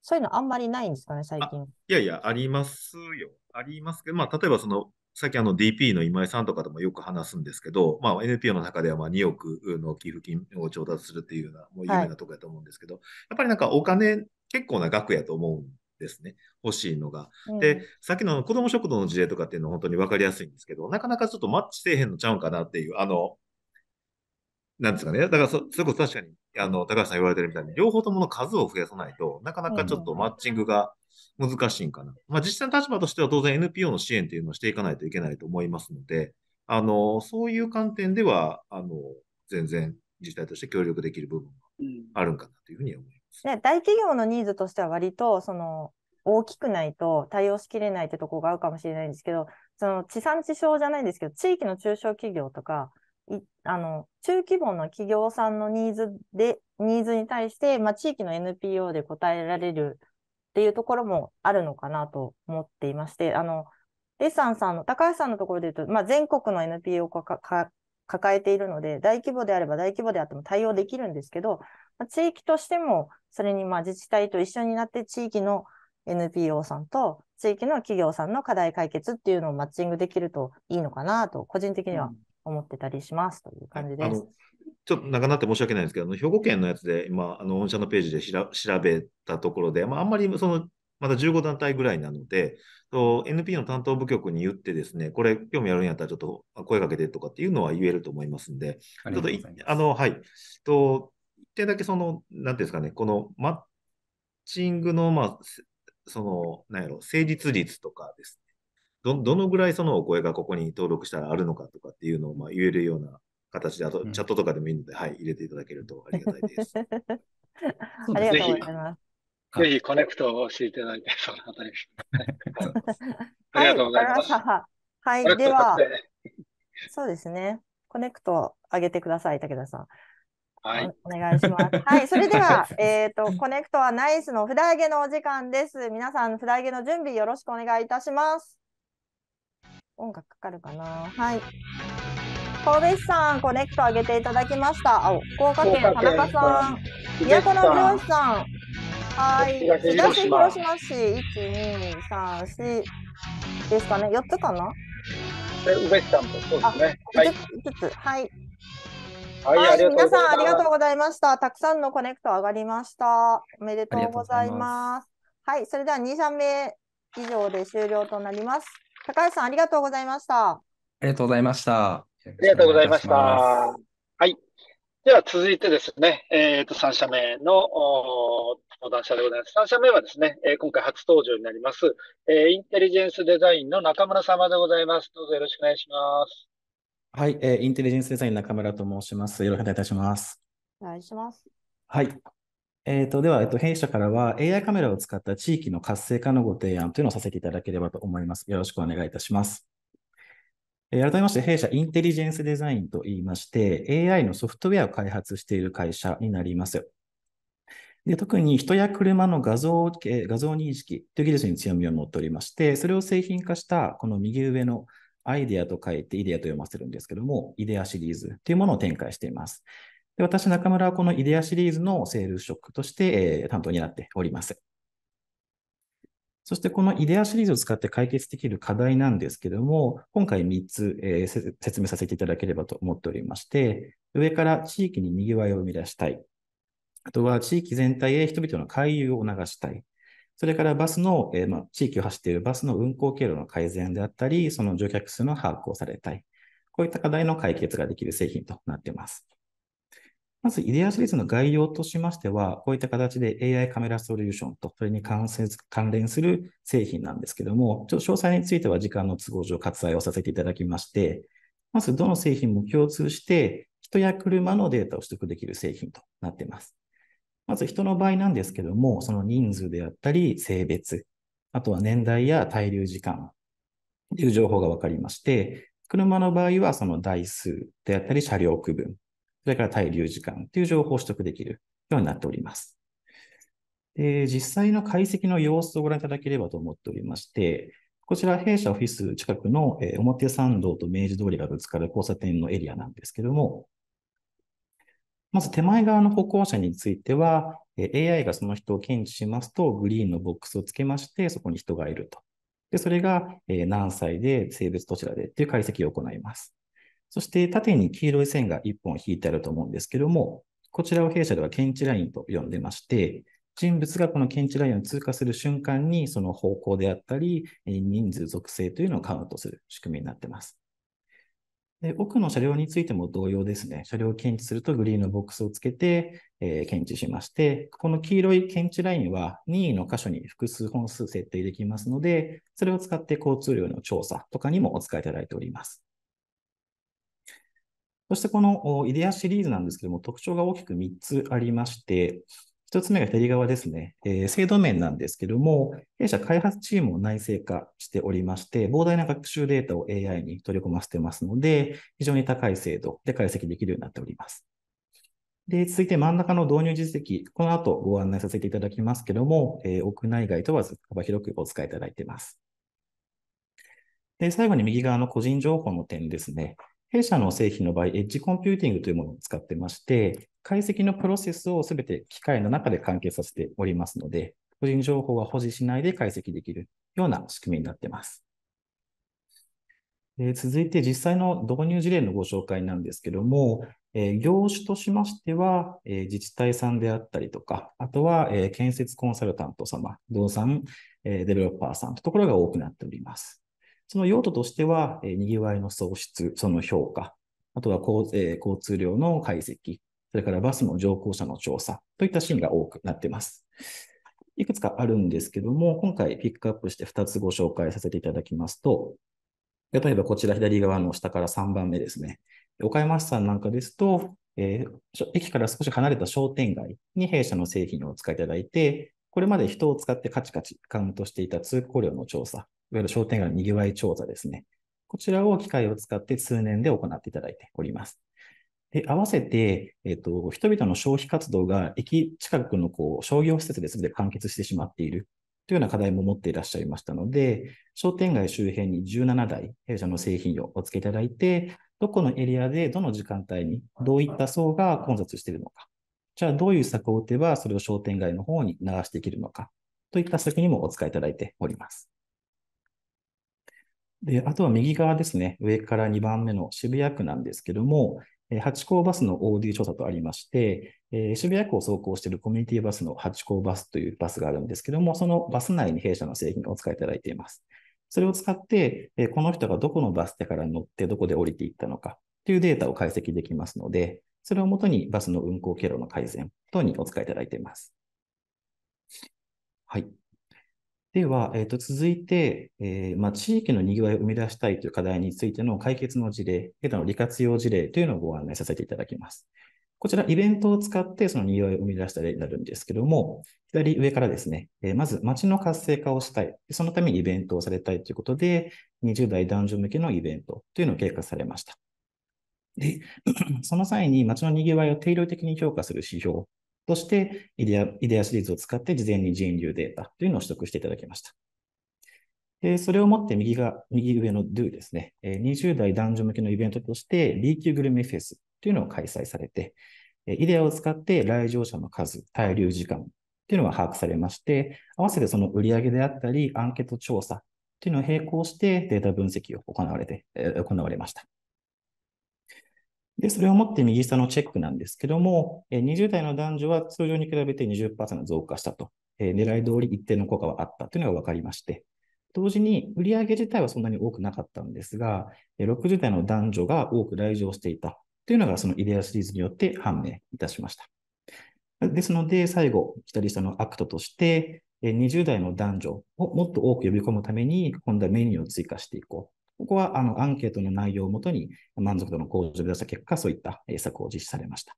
そういうのあんまりないんですかね、最近。いやいや、ありますよ。ありますけど、まあ、例えばそのさっきあの DP の今井さんとかでもよく話すんですけど、まあ、NPO の中ではまあ2億の寄付金を調達するっていうような、もう有名なところだと思うんですけど、はい、やっぱりなんかお金、結構な額やと思うんですね、欲しいのが。うん、で、さっきの子ども食堂の事例とかっていうのは本当に分かりやすいんですけど、なかなかちょっとマッチせえへんのちゃうんかなっていう、あの、なんですかね、だからそそれこそ確かにあの高橋さん言われてるみたいに、両方ともの数を増やさないとなかなかちょっとマッチングが難しいんかな。まあ、実際の立場としては当然 NPO の支援というのをしていかないといけないと思いますので、あの、そういう観点では、あの、全然自治体として協力できる部分があるんかなというふうに思います。ね、大企業のニーズとしては割と、その、大きくないと対応しきれないってとこがあるかもしれないんですけど、その地産地消じゃないんですけど、地域の中小企業とか、あの、中規模の企業さんのニーズで、ニーズに対して、まあ、地域の NPO で応えられるっていうところもあるのかなと思っていまして、あの、レッサンさんの、高橋さんのところで言うと、まあ、全国の NPO を抱えているので、大規模であれば大規模であっても対応できるんですけど、地域としても、それにまあ自治体と一緒になって、地域の NPO さんと地域の企業さんの課題解決っていうのをマッチングできるといいのかなと、個人的には思ってたりしますという感じです。ちょっと長なって申し訳ないんですけど、兵庫県のやつで今、あの御社のページで調べたところで、まあ、あんまりそのまだ15団体ぐらいなので、NP の担当部局に言ってですね、これ、興味あるんやったらちょっと声かけてとかっていうのは言えると思いますんで、ちょっとあの、はい、と一点だけその、なんていうんですかね、このマッチングの、まあ、その、なんやろ、誠実率とかですど、どのぐらいそのお声がここに登録したらあるのかとかっていうのをまあ言えるような形で、あとチャットとかでもいいので、うん、はい、入れていただけるとありがたいです。*laughs* ありがとうございます。ぜひコネクトをえていただいて、そのあたり。*laughs* ありがとうございます。はい、はい、では、そうですね。コネクトを上げてください、武田さん。はい、お願いします。はい、それでは、*laughs* えっ、と、コネクトはナイスの札上げのお時間です。皆さん、札上げの準備よろしくお願いいたします。音楽かかるかなはい神戸市さんコネクト上げていただきました青福岡県田中さん古の漁師さんはい東広島市1234ですかね4つかなで部市さんもそうですね5つはいはい、はい、皆さんありがとうございました。たくさんのコネクト上がりました。おめでとうございます。ますはい、それでは2社目以上で終了となります。高橋さん、ありがとうございました。ありがとうございました。ありがとうございました。はい。では続いてですね、えっ、ー、と、3社目の登壇者でございます。3社目はですね、えー、今回初登場になります、えー、インテリジェンスデザインの中村様でございます。どうぞよろしくお願いします。はい、えー、インテリジェンスデザイン中村と申します。よろしくお願いいたします。お願いします。はい。えっ、ー、と、では、えっと、弊社からは AI カメラを使った地域の活性化のご提案というのをさせていただければと思います。よろしくお願いいたします。えー、改めまして、弊社インテリジェンスデザインと言いまして、AI のソフトウェアを開発している会社になります。で特に人や車の画像画像認識という技術に強みを持っておりまして、それを製品化したこの右上のアイデアと書いてイデアと読ませるんですけども、イデアシリーズというものを展開しています。で私、中村はこのイデアシリーズのセールス職として、えー、担当になっております。そしてこのイデアシリーズを使って解決できる課題なんですけども、今回3つ、えー、説明させていただければと思っておりまして、上から地域に賑わいを生み出したい。あとは地域全体へ人々の回遊を促したい。それからバスの、えー、まあ、地域を走っているバスの運行経路の改善であったり、その乗客数の把握をされたい。こういった課題の解決ができる製品となっています。まず、イデアシリーズの概要としましては、こういった形で AI カメラソリューションと、それに関連する製品なんですけども、ちょっと詳細については時間の都合上割愛をさせていただきまして、まず、どの製品も共通して、人や車のデータを取得できる製品となっています。まず、人の場合なんですけども、その人数であったり、性別、あとは年代や滞留時間という情報が分かりまして、車の場合はその台数であったり、車両区分、それから滞留時間という情報を取得できるようになっております。で実際の解析の様子をご覧いただければと思っておりまして、こちら弊社オフィス近くの、え表参道と明治通りがぶつかる交差点のエリアなんですけども、まず手前側の歩行者については、AI がその人を検知しますと、グリーンのボックスをつけまして、そこに人がいると。で、それが何歳で、性別どちらでっていう解析を行います。そして縦に黄色い線が1本引いてあると思うんですけども、こちらを弊社では検知ラインと呼んでまして、人物がこの検知ラインを通過する瞬間に、その方向であったり、人数、属性というのをカウントする仕組みになっています。で奥の車両についても同様ですね。車両を検知するとグリーンのボックスをつけて、えー、検知しまして、この黄色い検知ラインは任意の箇所に複数本数設定できますので、それを使って交通量の調査とかにもお使いいただいております。そしてこのイデアシリーズなんですけども、特徴が大きく3つありまして、1つ目が左側ですね、えー、制度面なんですけども、弊社開発チームを内製化しておりまして、膨大な学習データを AI に取り込ませてますので、非常に高い精度で解析できるようになっております。で、続いて真ん中の導入実績、この後ご案内させていただきますけども、えー、屋内外問わず幅広くお使いいただいています。で、最後に右側の個人情報の点ですね。弊社の製品の場合、エッジコンピューティングというものを使ってまして、解析のプロセスをすべて機械の中で完結させておりますので、個人情報は保持しないで解析できるような仕組みになっています。続いて実際の導入事例のご紹介なんですけども、えー、業種としましては、えー、自治体さんであったりとか、あとは、えー、建設コンサルタント様、動産、えデベロッパーさんというところが多くなっております。その用途としては、えー、にぎわいの創出、その評価、あとは交,、えー、交通量の解析、それからバスの乗降者の調査といったシーンが多くなっています。いくつかあるんですけども、今回ピックアップして2つご紹介させていただきますと、例えばこちら左側の下から3番目ですね。岡山市さんなんかですと、えー、駅から少し離れた商店街に弊社の製品をお使いいただいて、これまで人を使ってカチカチカウントしていた通行量の調査わゆる商店街の賑わい調査ですね。こちらを機械を使って通年で行っていただいております。で、合わせて、えっ、と、人々の消費活動が駅近くのこう商業施設で全て完結してしまっているというような課題も持っていらっしゃいましたので、商店街周辺に17台、弊社の製品をお付けいただいて、どこのエリアでどの時間帯にどういった層が混雑しているのか、じゃあどういう策を打てばそれを商店街の方に流していけるのか、といった策にもお使いいただいております。で、あとは右側ですね、上から2番目の渋谷区なんですけども、八甲バスの OD 調査とありまして、え渋谷区を走行しているコミュニティバスの八甲バスというバスがあるんですけども、そのバス内に弊社の製品をお使いいただいています。それを使って、えこの人がどこのバス停から乗ってどこで降りていったのかというデータを解析できますので、それをもとにバスの運行経路の改善等にお使いいただいています。はい。では、えー、と続いて、えー、まあ、地域のにぎわいを生み出したいという課題についての解決の事例、制の利活用事例というのをご案内させていただきます。こちら、イベントを使ってそのにぎわいを生み出した例になるんですけども、左上からですね、えまず街の活性化をしたい。そのためにイベントをされたいということで、20代男女向けのイベントというのを計画されました。で、*clears throat* その際に街のにぎわいを定量的に評価する指標として、イデア、イデアシリーズを使って事前に人流データというのを取得していただきました。でそれをもって右が、右上の Do ですね、20代男女向けのイベントとして B 級グルメフェスというのを開催されて、イデアを使って来場者の数、滞留時間っていうのが把握されまして、合わせてその売り上げであったり、アンケート調査っていうのを並行してデータ分析を行われて、行われました。で、それをもって右下のチェックなんですけども、20代の男女は通常に比べて20%増加したと、え狙い通り一定の効果はあったというのが分かりまして、同時に売上自体はそんなに多くなかったんですが、60代の男女が多く来場していたというのが、そのイデアシリーズによって判明いたしました。ですので、最後、左下のアクトとして、20代の男女をもっと多く呼び込むために、今度はメニューを追加していこうここはあのアンケートの内容をもとに満足度の向上を目指した結果、そういった策を実施されました。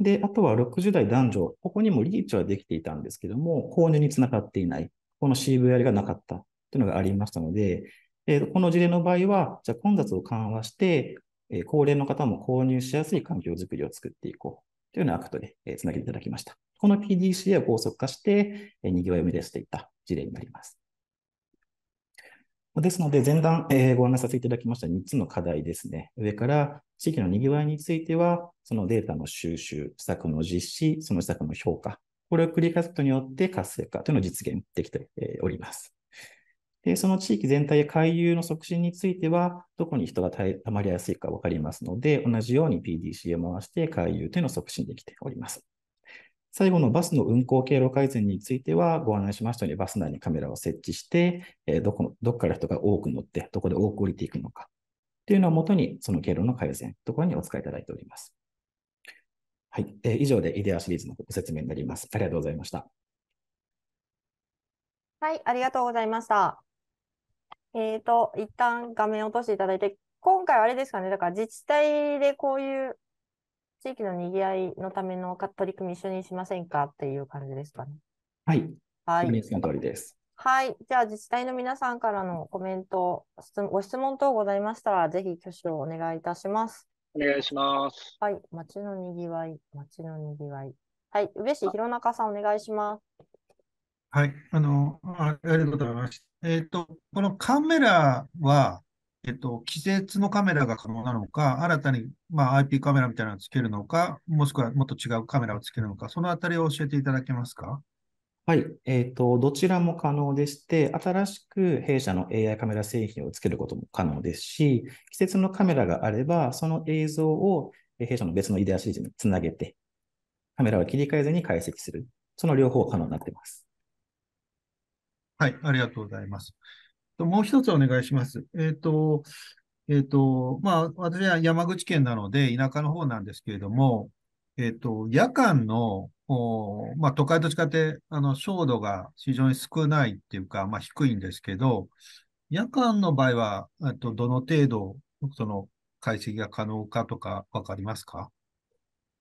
で、あとは60代男女、ここにもリーチはできていたんですけども、購入につながっていない、この CVR がなかったというのがありましたので、えー、この事例の場合は、じゃあ混雑を緩和して、えー、高齢の方も購入しやすい環境づくりを作っていこうというようなアクトで、えー、つなげていただきました。この PDCA を高速化して、えー、にぎわいを目指出していった事例になります。ですので、前段、えー、ご案内させていただきました3つの課題ですね。上から、地域のにぎわいについては、そのデータの収集、施策の実施、その施策の評価、これを繰り返すことによって活性化というのを実現できております。で、その地域全体や回遊の促進については、どこに人がたまりやすいか分かりますので、同じように PDC を回して回遊というのを促進できております。最後のバスの運行経路改善については、ご案内しましたように、バス内にカメラを設置して、えどこのどこから人が多く乗って、どこで多く降りていくのか、っていうのをもとに、その経路の改善ところにお使いいただいております。はい。え以上で、イデアシリーズのご説明になります。ありがとうございました。はい、ありがとうございました。えっ、ー、と、一旦画面を落としていただいて、今回はあれですかね、だから自治体でこういう地域のにぎわいのための取り組み一緒にしませんかっていう感じですかね。はい。はい。その通りです。はい。じゃあ、自治体の皆さんからのコメント、ご質問等ございましたら、ぜひ挙手をお願いいたします。お願いします。はい。町のにぎわい、町のにぎわい。はい。宇部市弘中さん、お願いします。はい。あの、ありがとうございます。えっ、ー、と、このカメラは、えっと、季節のカメラが可能なのか、新たに、まあ、IP カメラみたいなのをつけるのか、もしくはもっと違うカメラをつけるのか、そのあたりを教えていただけますか。はい、えーと、どちらも可能でして、新しく弊社の AI カメラ製品をつけることも可能ですし、季節のカメラがあれば、その映像を弊社の別のイデアシリーズにつなげて、カメラを切り替えずに解析する、その両方可能になっています。はい、ありがとうございます。もう一つお願いします。えっ、ー、と、えっ、ー、と、まあ、私は山口県なので、田舎の方なんですけれども、えっ、ー、と、夜間の、おまあ、都会と違って、あの、照度が非常に少ないっていうか、まあ、低いんですけど、夜間の場合は、とどの程度、その、解析が可能かとか、わかりますか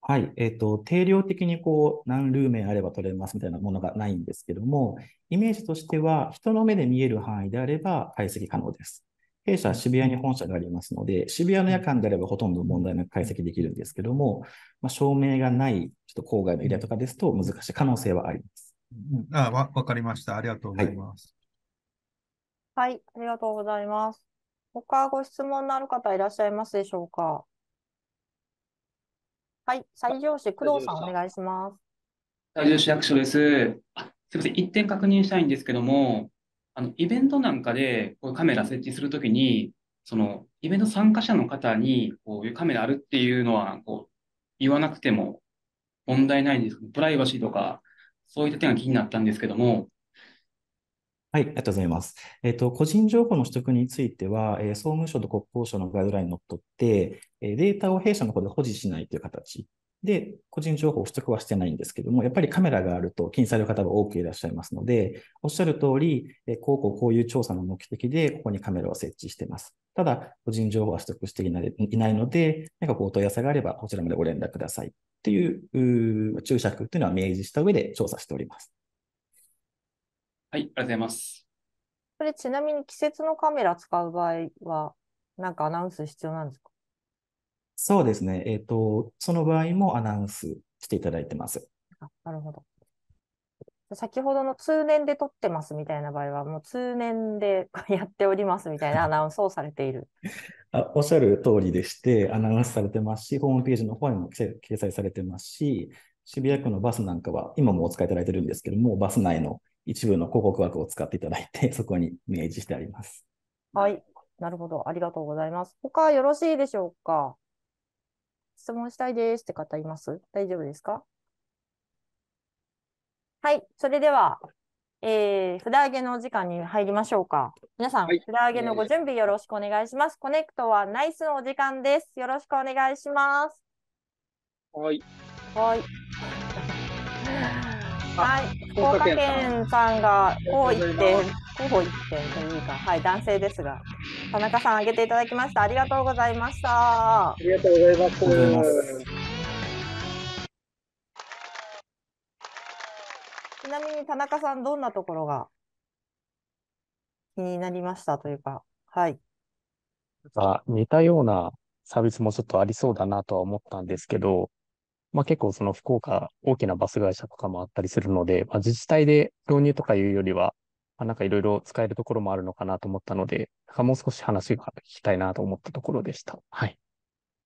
はい、えっ、ー、と、定量的にこう、何ルーメンあれば取れますみたいなものがないんですけども、イメージとしては、人の目で見える範囲であれば解析可能です。弊社は渋谷に本社がありますので、渋谷の夜間であればほとんど問題なく解析できるんですけども、まあ、証明がない、ちょっと郊外のエリアとかですと難しい可能性はあります。うん、あわ、わかりました。ありがとうございます、はい。はい、ありがとうございます。他ご質問のある方いらっしゃいますでしょうかはい、西条市、工藤さん、お願いします。西条市役所です。あすみません、一点確認したいんですけども、あのイベントなんかでこうカメラ設置するときに、そのイベント参加者の方にこういうカメラあるっていうのはこう言わなくても問題ないんですけど、プライバシーとか、そういった点が気になったんですけども、はい、ありがとうございます。えっ、ー、と、個人情報の取得については、えー、総務省と国交省のガイドラインにのっとって、えー、データを弊社の方で保持しないという形で、個人情報を取得はしてないんですけども、やっぱりカメラがあると気にされる方が多くいらっしゃいますので、おっしゃる通り、えー、こうこうこういう調査の目的で、ここにカメラを設置しています。ただ、個人情報は取得していないいないので、何かこうお問い合わせがあれば、こちらまでご連絡くださいっていう注釈というのは明示した上で調査しております。はい、ありがとうございます。これちなみに季節のカメラ使う場合は、なんかアナウンス必要なんですかそうですね。えっ、ー、と、その場合もアナウンスしていただいてます。あなるほど。先ほどの通年で撮ってますみたいな場合は、もう通年でやっておりますみたいな *laughs* アナウンスをされている。あおっしゃる通りでして、アナウンスされてますし、ホームページの方にも掲載されてますし、渋谷区のバスなんかは、今もお使いいただいてるんですけども、バス内の一部の広告枠を使っていただいて、*laughs* そこに明示してあります。はい。なるほど。ありがとうございます。他よろしいでしょうか質問したいですって方います大丈夫ですかはい。それでは、えー、札上げの時間に入りましょうか。皆さん、はい、札上げのご準備よろしくお願いします。コネクトはナイスのお時間です。よろしくお願いします。はい。はい。はい、福岡県さんが候補1点、候補1点というか、はい、男性ですが、田中さん挙げていただきました。ありがとうございました。ありがとうございます。ちなみに田中さん、どんなところが気になりましたというか、はい。似たようなサービスもちょっとありそうだなとは思ったんですけど、まあ、結構その福岡、大きなバス会社とかもあったりするので、まあ、自治体で導入とかいうよりは、まあ、なんかいろいろ使えるところもあるのかなと思ったので、なんかもう少し話が聞きたいなと思ったところでした。はい。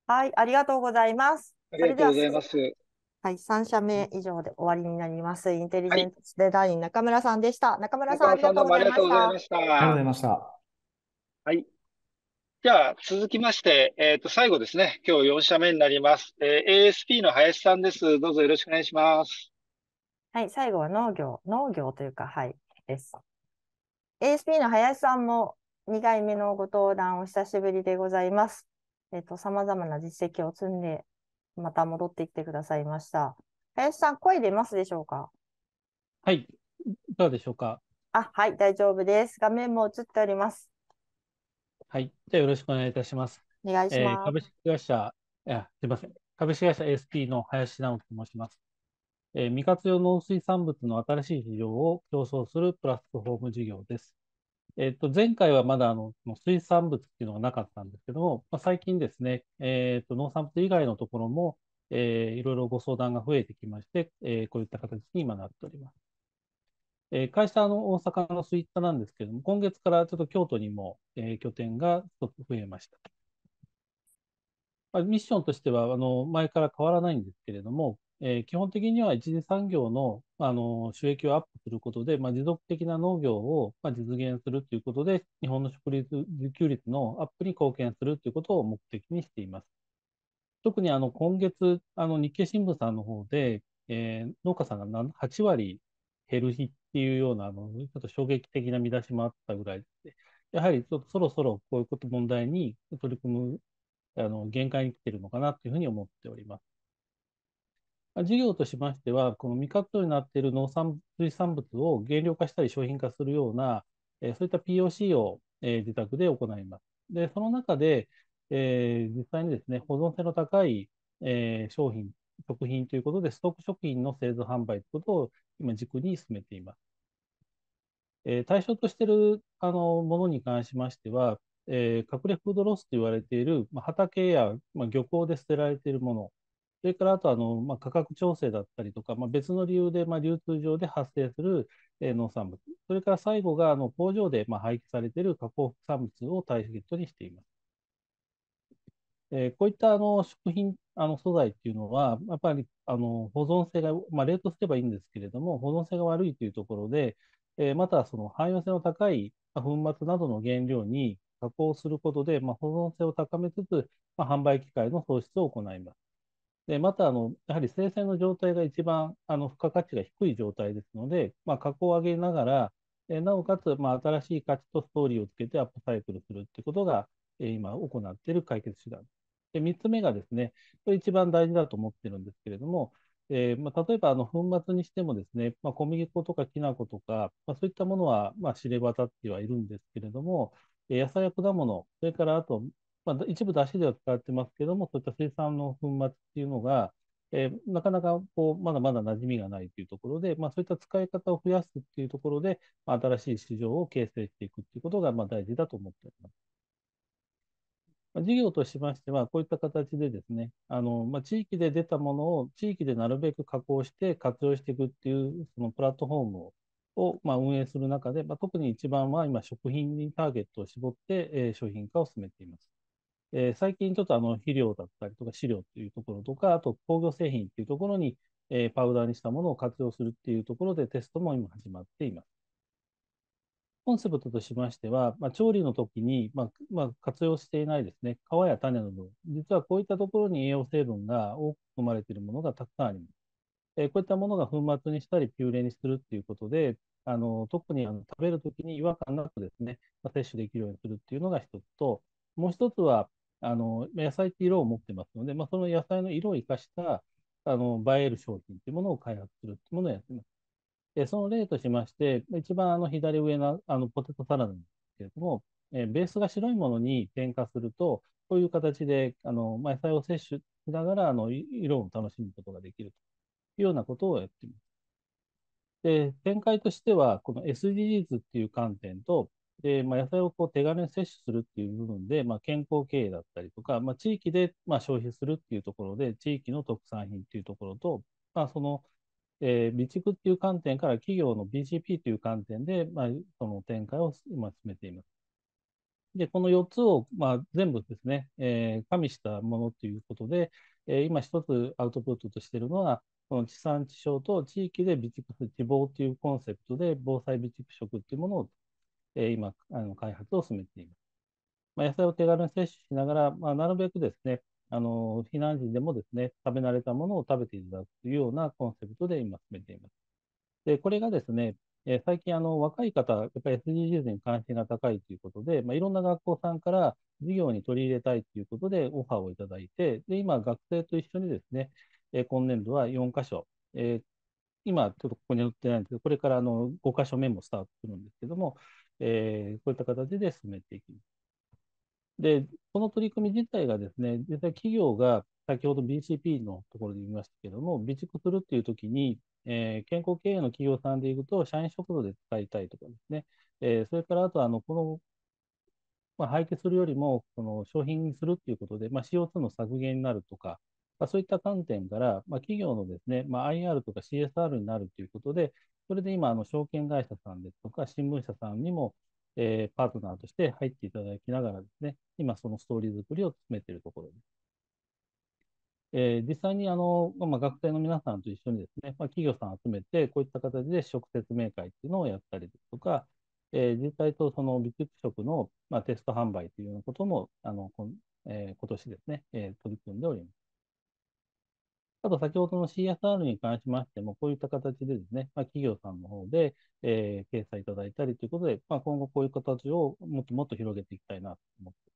はい、ありがとうございます。ありがとうございます。はい、3社目以上で終わりになります。インテリジェンスデザイン、中村さんでした。中村さん、ありがとうございました。ありがとうございました。はい。ゃあ続きまして、えっ、ー、と、最後ですね、今日4社目になります。えー、ASP の林さんです。どうぞよろしくお願いします。はい、最後は農業、農業というか、はい、です。ASP の林さんも2回目のご登壇お久しぶりでございます。えっ、ざまな実績を積んで、また戻ってきてくださいました。林さん、声出ますでしょうかはい、どうでしょうかあ、はい、大丈夫です。画面も映っております。はい。じゃあよろしくお願いいたします。お願いします。えー、株式会社、いや、すみません。株式会社 SP の林直樹と申します。えー、未活用農水産物の新しい市場を競争するプラットフォーム事業です。えっ、ー、と、前回はまだあの水産物っていうのがなかったんですけども、まあ、最近ですね、えっ、ー、と、農産物以外のところも、えー、いろいろご相談が増えてきまして、えー、こういった形に今なっております。えー、会社の大阪のスイッタなんですけれども、今月からちょっと京都にも、えー、拠点が増えました。まあ、ミッションとしてはあの前から変わらないんですけれども、えー、基本的には一次産業のあの収益をアップすることで、まあ、持続的な農業を、まあ、実現するということで、日本の食料自給率のアップに貢献するということを目的にしています。特にあの今月、あの日経新聞さんの方で、えー、農家さんが8割減る日っていうようなあの、ちょっと衝撃的な見出しもあったぐらいで、やはりちょっとそろそろこういうこと問題に取り組むあの限界に来てるのかなというふうに思っております。事業としましては、この未活動になっている農産水産物を減量化したり商品化するような、えそういった POC を、え自宅で行います。で、その中で、えー、実際にですね、保存性の高い、えー、商品、食品ということで、ストック食品の製造販売ということを今軸に進めています。え対象としてるあのものに関しましては、えー、隠れフードロスと言われている、まあ、畑や、まあ、漁港で捨てられているもの、それからあとあの、まあ、価格調整だったりとか、まあ、別の理由で、まあ、流通上で発生する、えー、農産物、それから最後があの工場で、まあ、廃棄されている加工産物を対象にしています。えー、こういったあの食品あの素材っていうのは、やっぱりあの保存性が、まあ、冷凍すればいいんですけれども、保存性が悪いというところで、えー、またその汎用性の高い粉末などの原料に加工することで、まあ、保存性を高めつつ、まあ、販売機会の創出を行います。でまたあの、やはり生鮮の状態が一番あの付加価値が低い状態ですので、まあ、加工を上げながら、えー、なおかつ、まあ、新しい価値とストーリーをつけてアップサイクルするということが、えー、今行っている解決手段。で3つ目がですね、これ一番大事だと思ってるんですけれども、えー、まあ、例えばあの粉末にしてもですね、まあ、小麦粉とかきな粉とか、まあ、そういったものは、まあ、知れ渡ってはいるんですけれども、えー、野菜や果物、それからあと、まあ、一部だしでは使ってますけども、そういった生産の粉末っていうのが、えー、なかなかこうまだまだ馴染みがないというところで、まあ、そういった使い方を増やすっていうところで、まあ、新しい市場を形成していくっていうことがまあ大事だと思っております。事業としましては、こういった形でですね、あのまあ、地域で出たものを地域でなるべく加工して活用していくっていうそのプラットフォームをまあ運営する中で、まあ、特に一番は今、食品にターゲットを絞って、えー、商品化を進めています。えー、最近ちょっとあの肥料だったりとか飼料っていうところとか、あと工業製品っていうところに、えー、パウダーにしたものを活用するっていうところでテストも今始まっています。コンセプトとしましては、まあ、調理の時に、まあ、まあ、活用していないですね、皮や種の分、実はこういったところに栄養成分が多く含まれているものがたくさんあります。えー、こういったものが粉末にしたり、ピューレにするということで、あの特にあの食べるときに違和感なくですね、まあ、摂取できるようにするというのが一つと、もう一つは、あの野菜って色を持ってますので、まあ、その野菜の色を生かしたあの映える商品というものを開発するというものをやっています。で、その例としまして、一番あの左上のあのポテトサラダなんですけれども、えベースが白いものに添加すると、こういう形であの、まあ、野菜を摂取しながらあの色を楽しむことができるというようなことをやっています。で、展開としては、この SDGs っていう観点と、でまあ、野菜をこう手軽に摂取するっていう部分で、まあ、健康経営だったりとか、まあ、地域でまあ消費するっていうところで、地域の特産品っていうところと、まあ、そのえー、備蓄っていう観点から企業の BCP という観点で、まあ、その展開を今進めています。で、この4つを、まあ、全部ですね、えー、加味したものということで、えー、今一つアウトプットとしているのは、この地産地消と地域で備蓄する地防というコンセプトで、防災備蓄食というものを、えー、今あの、開発を進めています。まあ、野菜を手軽に摂取しながら、まあ、なるべくですね、あの、避難時でもですね、食べ慣れたものを食べていただくというようなコンセプトで今進めています。で、これがですね、え最近あの、若い方、やっぱり SDGs に関心が高いということで、まあ、いろんな学校さんから授業に取り入れたいということでオファーをいただいて、で、今、学生と一緒にですね、え今年度は4箇所、えー、今、ちょっとここに載ってないんですけど、これからあの5箇所目もスタートするんですけども、えー、こういった形で進めていきます。で、この取り組み自体がですね、実際企業が先ほど BCP のところで言いましたけども、備蓄するっていうときに、えー、健康経営の企業さんでいくと、社員食堂で使いたいとかですね、えー、それからあとあの、この、まあ、廃棄するよりも、その商品にするっていうことで、まあ、CO2 の削減になるとか、まあ、そういった観点から、まあ、企業のですね、まあ、IR とか CSR になるということで、それで今、証券会社さんですとか、新聞社さんにも、えー、パートナーとして入っていただきながらですね、今そのストーリー作りを進めているところです。えー、実際にあの、まあ、学生の皆さんと一緒にですね、まあ、企業さん集めて、こういった形で職説明会っていうのをやったりですとか、えー、実際とその備蓄食の、まあ、テスト販売というようなことも、あのこえー、今年ですね、えー、取り組んでおります。あと先ほどの CSR に関しましても、こういった形でですね、まあ、企業さんの方で、えー、掲載いただいたりということで、まあ、今後こういう形をもっともっと広げていきたいなと思って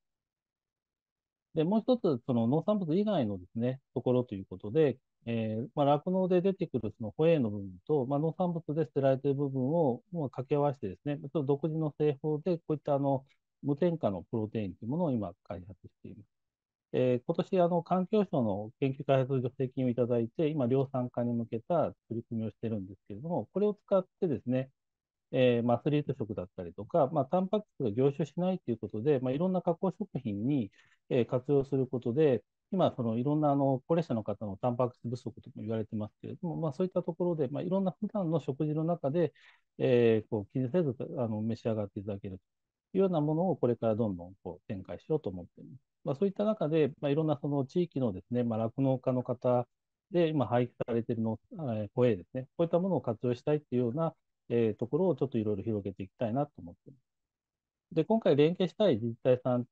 で、もう一つ、その農産物以外のですね、ところということで、えー、ま酪、農で出てくるそのホエーの部分と、まあ、農産物で捨てられている部分をもう掛け合わせてですね、ちょっと独自の製法で、こういったあの無添加のプロテインというものを今開発しています。えー、今年あの環境省の研究開発助成金をいただいて、今、量産化に向けた取り組みをしてるんですけれども、これを使ってですね、えーまアスリート食だったりとか、まあ、タンパク質が凝集しないということで、まあ、いろんな加工食品に、えー、活用することで、今、そのいろんなあの高齢者の方のタンパク質不足とも言われてますけれども、まあ、そういったところで、まあ、いろんな普段の食事の中で、えー、こう気にせずあの召し上がっていただけるいうようなものをこれからどんどんこう展開しようと思っています。まあ、そういった中で、まあ、いろんなその地域のですね、まあ、酪農家の方で今廃棄されているの、えー、声ですね、こういったものを活用したいっていうような、えー、ところをちょっといろいろ広げていきたいなと思っています。で、今回連携したい自治体さん、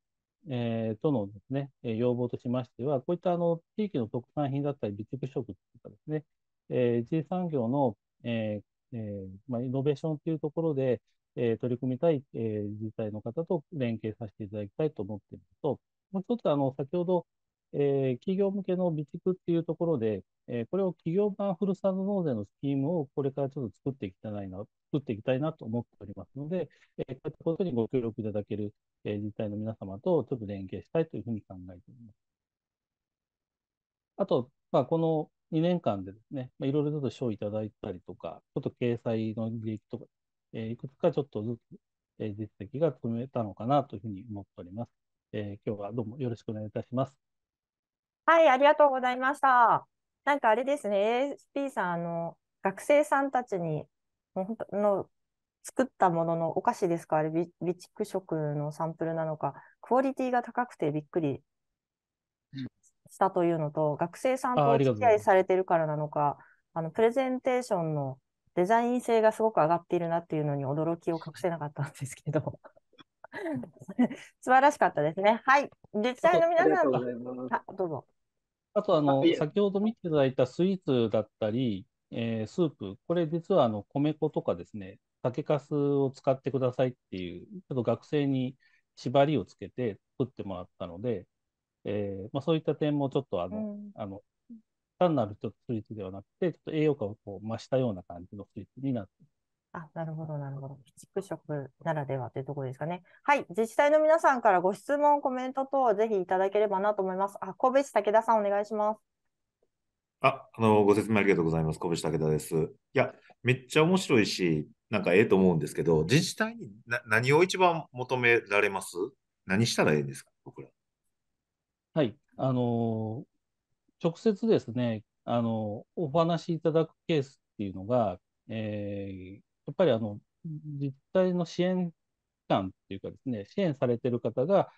えー、とのですね、要望としましては、こういったあの地域の特産品だったり、備蓄食とかですね、えー、一産業の、えーえーまあ、イノベーションというところで、えー、取り組みたい、えー、自治体の方と連携させていただきたいと思っていると、もう一つ、あの、先ほど、えー、企業向けの備蓄っていうところで、えこれを企業版ふるさと納税のスキームをこれからちょっと作っていきたいな、作っていきたいなと思っておりますので、えこういったことにご協力いただける、え自治体の皆様とちょっと連携したいというふうに考えております。あと、まあ、この2年間でですね、まあ、いろいろと賞をいただいたりとか、ちょっと掲載の利益とか、えー、いくつかちょっとずつ、えー、実績が含めたのかなというふうに思っております。えー、今日はどうもよろしくお願いいたします。はい、ありがとうございました。なんかあれですね、ASP さん、あの、学生さんたちに、本当の作ったもののお菓子ですかあれ備、備蓄食のサンプルなのか、クオリティが高くてびっくりしたというのと、学生さんとお付き合いされてるからなのか、あの、プレゼンテーションのデザイン性がすごく上がっているなっていうのに驚きを隠せなかったんですけど。素晴らしかったですね。はい。実際の皆さんあどうぞ。あとあの、先ほど見ていただいたスイーツだったり、えー、スープ、これ実はあの米粉とかですね、酒かすを使ってくださいっていう、ちょっと学生に縛りをつけて作ってもらったので、えーまあ、そういった点もちょっとあの、うん、あの単なるちょっとスイーツではなくて、ちょっと栄養価をこう増したような感じのスイーツになってあ、なるほど、なるほど。畜食ならではというところですかね。はい。自治体の皆さんからご質問、コメント等、ぜひいただければなと思います。あ、神戸市武田さん、お願いします。あ、あの、ご説明ありがとうございます。神戸市武田です。いや、めっちゃ面白いし、なんかええと思うんですけど、自治体にな何を一番求められます何したらええんですか、僕ら。はい。あのー直接ですね、あの、お話しいただくケースっていうのが、えー、やっぱりあの、実態の支援機関っていうかですね、支援されてる方が、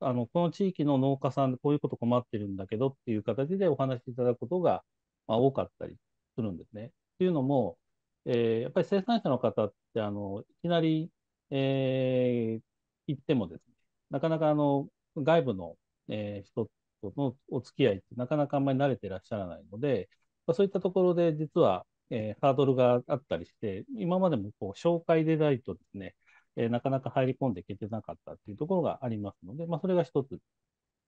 あの、この地域の農家さんでこういうこと困ってるんだけどっていう形でお話しいただくことが、まあ、多かったりするんですね。っていうのも、えー、やっぱり生産者の方って、あの、いきなり、えー、行ってもですね、なかなかあの、外部の、えー、人とのお付き合いってなかなかあんまり慣れてらっしゃらないので、まあ、そういったところで実は、えー、ハードルがあったりして、今までもこう紹介でないとですね、えー、なかなか入り込んでいけてなかったっていうところがありますので、まあ、それが一つ。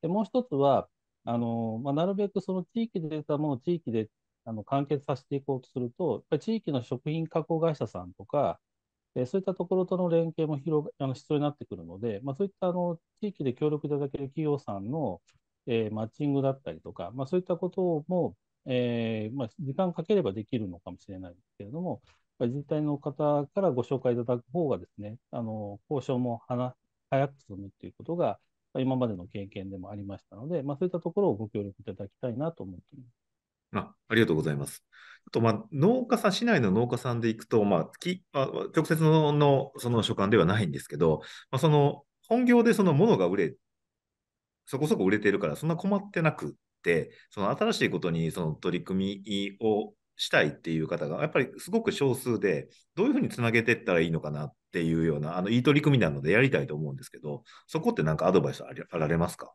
で、もう一つは、あのまあ、なるべくその地域で出たものを地域であの完結させていこうとすると、やっぱり地域の食品加工会社さんとか、えそういったところとの連携も広あの必要になってくるので、まあ、そういったあの地域で協力いただける企業さんのえー、マッチングだったりとか、まあ、そういったことも、えー、まあ、時間かければできるのかもしれないんですけれども、自治体の方からご紹介いただく方がですね、あの交渉も早く進むということが、今までの経験でもありましたので、まあ、そういったところをご協力いただきたいなと思っています。あありがとうございます。あと、まあ、農家さん、市内の農家さんで行くと、まあ、きまあ、直接ののその所管ではないんですけど、まあ、その本業でそのものが売れそこそこ売れてるから、そんな困ってなくって、その新しいことにその取り組みをしたいっていう方が、やっぱりすごく少数で、どういうふうにつなげていったらいいのかなっていうような、あの、いい取り組みなのでやりたいと思うんですけど、そこってなんかアドバイスあられますか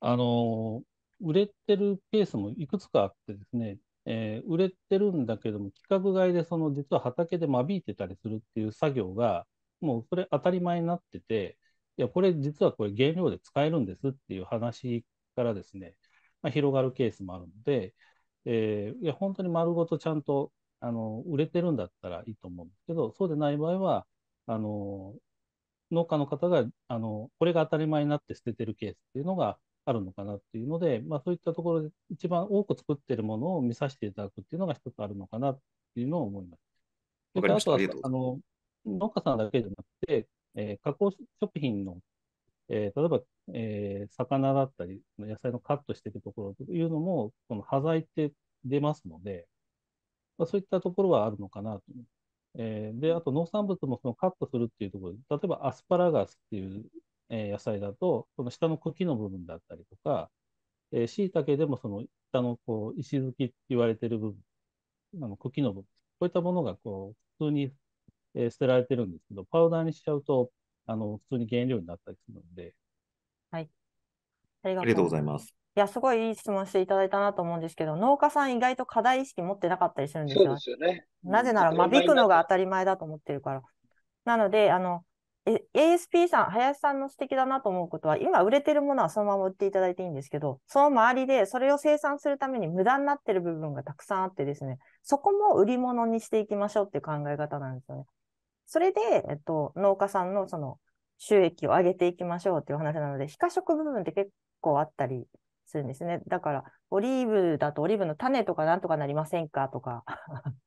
あの、売れてるケースもいくつかあってですね、えー、売れてるんだけども、規格外でその実は畑で間引いてたりするっていう作業が、もうそれ当たり前になってて、いや、これ実はこれ原料で使えるんですっていう話からですね、まあ、広がるケースもあるので、えー、いや、本当に丸ごとちゃんとあの売れてるんだったらいいと思うんですけど、そうでない場合は、あの農家の方があのこれが当たり前になって捨ててるケースっていうのがあるのかなっていうので、まあ、そういったところで一番多く作ってるものを見させていただくっていうのが一つあるのかなっていうのを思います。かりました。あとはあの農家さんだけじゃなくて、えー、加工食品の、えー、例えば、えー、魚だったり、野菜のカットしてるところというのも、この端材って出ますので、まあ、そういったところはあるのかなと。えー、で、あと農産物もそのカットするっていうところで、例えばアスパラガスっていう、えー、野菜だと、その下の茎の部分だったりとか、えい椎茸でもその下のこう石突きって言われてる部分、あの茎の部分、こういったものがこう普通にえ捨てられてるんですけど、パウダーにしちゃうと、あの、普通に原料になったりするので。はい。ありがとうございます。いや、すごいいい質問していただいたなと思うんですけど、農家さん意外と課題意識持ってなかったりするんですよ。すよね。なぜなら、間引くのが当たり前だと思ってるから。なので、あの、ASP さん、林さんの指摘だなと思うことは、今売れてるものはそのまま売っていただいていいんですけど、その周りでそれを生産するために無駄になってる部分がたくさんあってですね、そこも売り物にしていきましょうっていう考え方なんですよね。それで、えっと、農家さんのその収益を上げていきましょうっていう話なので、非可食部分って結構あったりするんですね。だから、オリーブだとオリーブの種とかなんとかなりませんかとか、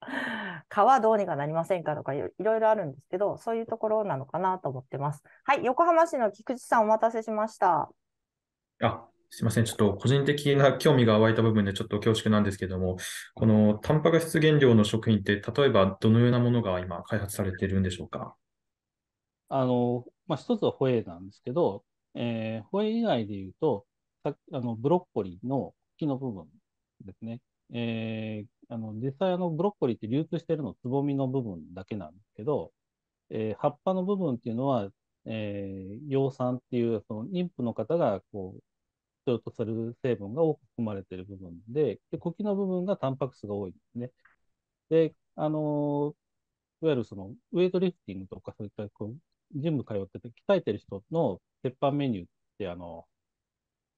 *laughs* 皮どうにかなりませんかとかいろいろあるんですけど、そういうところなのかなと思ってます。はい、横浜市の菊池さんお待たせしました。あ、すみません。ちょっと個人的な興味が湧いた部分でちょっと恐縮なんですけども、このタンパク質原料の食品って、例えばどのようなものが今開発されているんでしょうか。あの、まあ、一つはホエイなんですけど、えー、ホエイ以外でいうと、さあのブロッコリーの茎の部分ですね。えー、あの実際あのブロッコリーって流通しているのつぼみの部分だけなんですけど、えー、葉っぱの部分っていうのは、えー、葉酸っていうその妊婦の方がこう必要とされる成分が多く含まれている部分で、で茎の部分がタンパク質が多いんですね。で、あのいわゆるそのウェイトリフティングとか、そういったこうジム通ってて鍛えてる人の鉄板メニューって、あの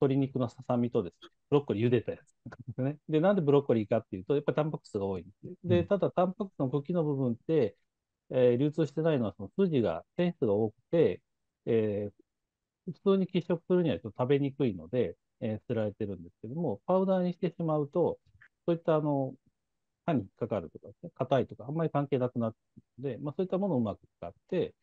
鶏肉のささみとです、ね、ブロッコリー茹でたやつですね。で、なんでブロッコリーかっていうと、やっぱりタンパク質が多いんですで、ただ、タンパク質の茎の部分って、えー、流通してないのは、その筋が、繊維質が多くて、えー、普通に喫食するにはちょっと食べにくいので、えー、捨てられてるんですけども、パウダーにしてしまうと、そういったあの歯に引っかかるとかですね、硬いとか、あんまり関係なくなってくるので、まあ、そういったものをうまく使って、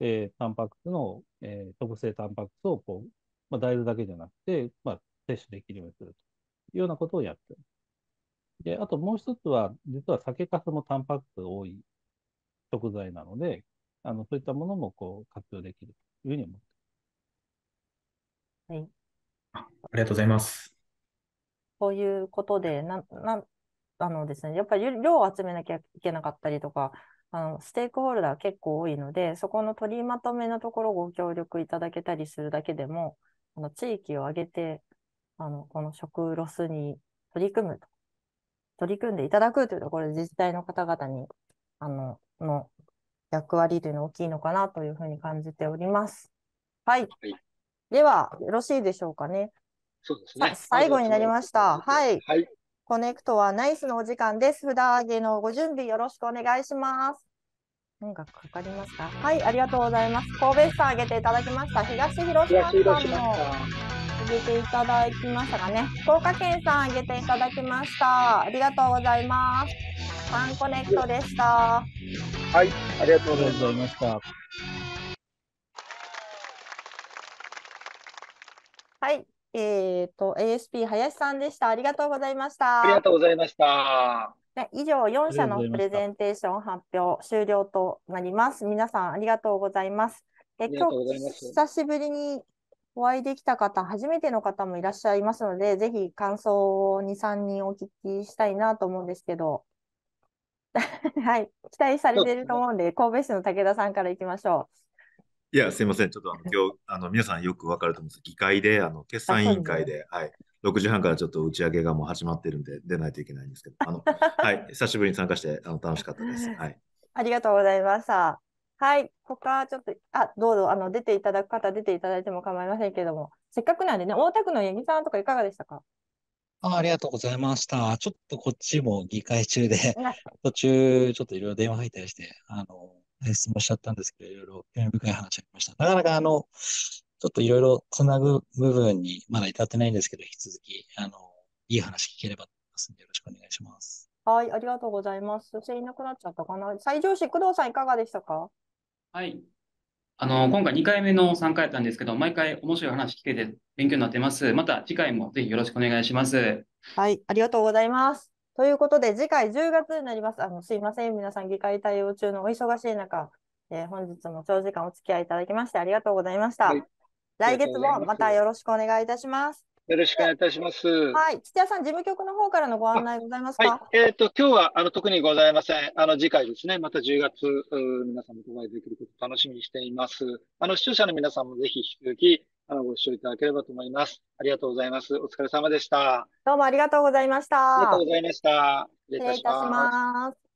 えー、タンパク質の、えー、特性タンパク質をこう、まあ、大豆だけじゃなくて、まあ、摂取できるようにするというようなことをやってす。で、あともう一つは、実は酒粕もタンパク質が多い食材なので、あのそういったものもこう活用できるというふうに思います。はい。ありがとうございます。ということで、ななあのですね、やっぱり量を集めなきゃいけなかったりとか、あの、ステークホルダー結構多いので、そこの取りまとめのところをご協力いただけたりするだけでも、あの、地域を挙げて、あの、この食ロスに取り組むと、取り組んでいただくというところで、自治体の方々に、あの、の役割というのは大きいのかなというふうに感じております。はい。はいでは、よろしいでしょうかね。そうですね。最後になりました。はい。はい、コネクトはナイスのお時間です。札上げのご準備よろしくお願いします。何かかかりますかはい、ありがとうございます。神戸市さんあげていただきました。東広島さんも上げていただきましたかね。福岡県さんあげていただきました。ありがとうございます。ファンコネクトでした。はい、ありがとうございました。はい。えっ、ー、と、ASP 林さんでした。ありがとうございました。ありがとうございました。以上、4社のプレゼンテーション発表終了となります。皆さん、ありがとうございます。え今日、久しぶりにお会いできた方、初めての方もいらっしゃいますので、ぜひ感想を2、3人お聞きしたいなと思うんですけど、*laughs* はい、期待されていると思うんで、神戸市の武田さんからいきましょう。いや、すいません。ちょっとあの今日、あの皆さんよくわかると思うんです議会で、あの決算委員会で、はい、6時半からちょっと打ち上げがもう始まってるんで、出ないといけないんですけど、あの *laughs* はい、久しぶりに参加してあの楽しかったです。はい、ありがとうございました。はい、他ちょっと、あどうぞあの出ていただく方、出ていただいても構いませんけれども、せっかくなんでね、大田区の八木さんとかいかがでしたかあありがとうございました。ちょっとこっちも議会中で、*laughs* 途中ちょっといろいろ電話入ったりして、あの、質問しちゃったんですけど、いろいろ興味深い話ありました。なかなかあの、ちょっといろいろつなぐ部分にまだ至ってないんですけど、引き続き、あの、いい話聞ければと思いますので、よろしくお願いします。はい、ありがとうございます。女性いなくなっちゃったかな。西条市、工藤さんいかがでしたかはい。あの、今回2回目の参加やったんですけど、毎回面白い話聞けて勉強になってます。また次回もぜひよろしくお願いします。はい、ありがとうございます。ということで、次回10月になります。あのすいません、皆さん、議会対応中のお忙しい中、えー、本日も長時間お付き合いいただきましてありがとうございました。はい、来月もまたよろしくお願いいたします。よろしくお願いいたします。はい、土屋さん、事務局の方からのご案内ございますか。はい、えっ、ー、と、今日はあの特にございません。あの次回ですね、また10月、皆さんにお会いできること楽しみにしています。あの視聴者の皆さんもぜひ引き続き、あのご視聴いただければと思います。ありがとうございます。お疲れ様でした。どうもありがとうございました。ありがとうございました。失礼いたします。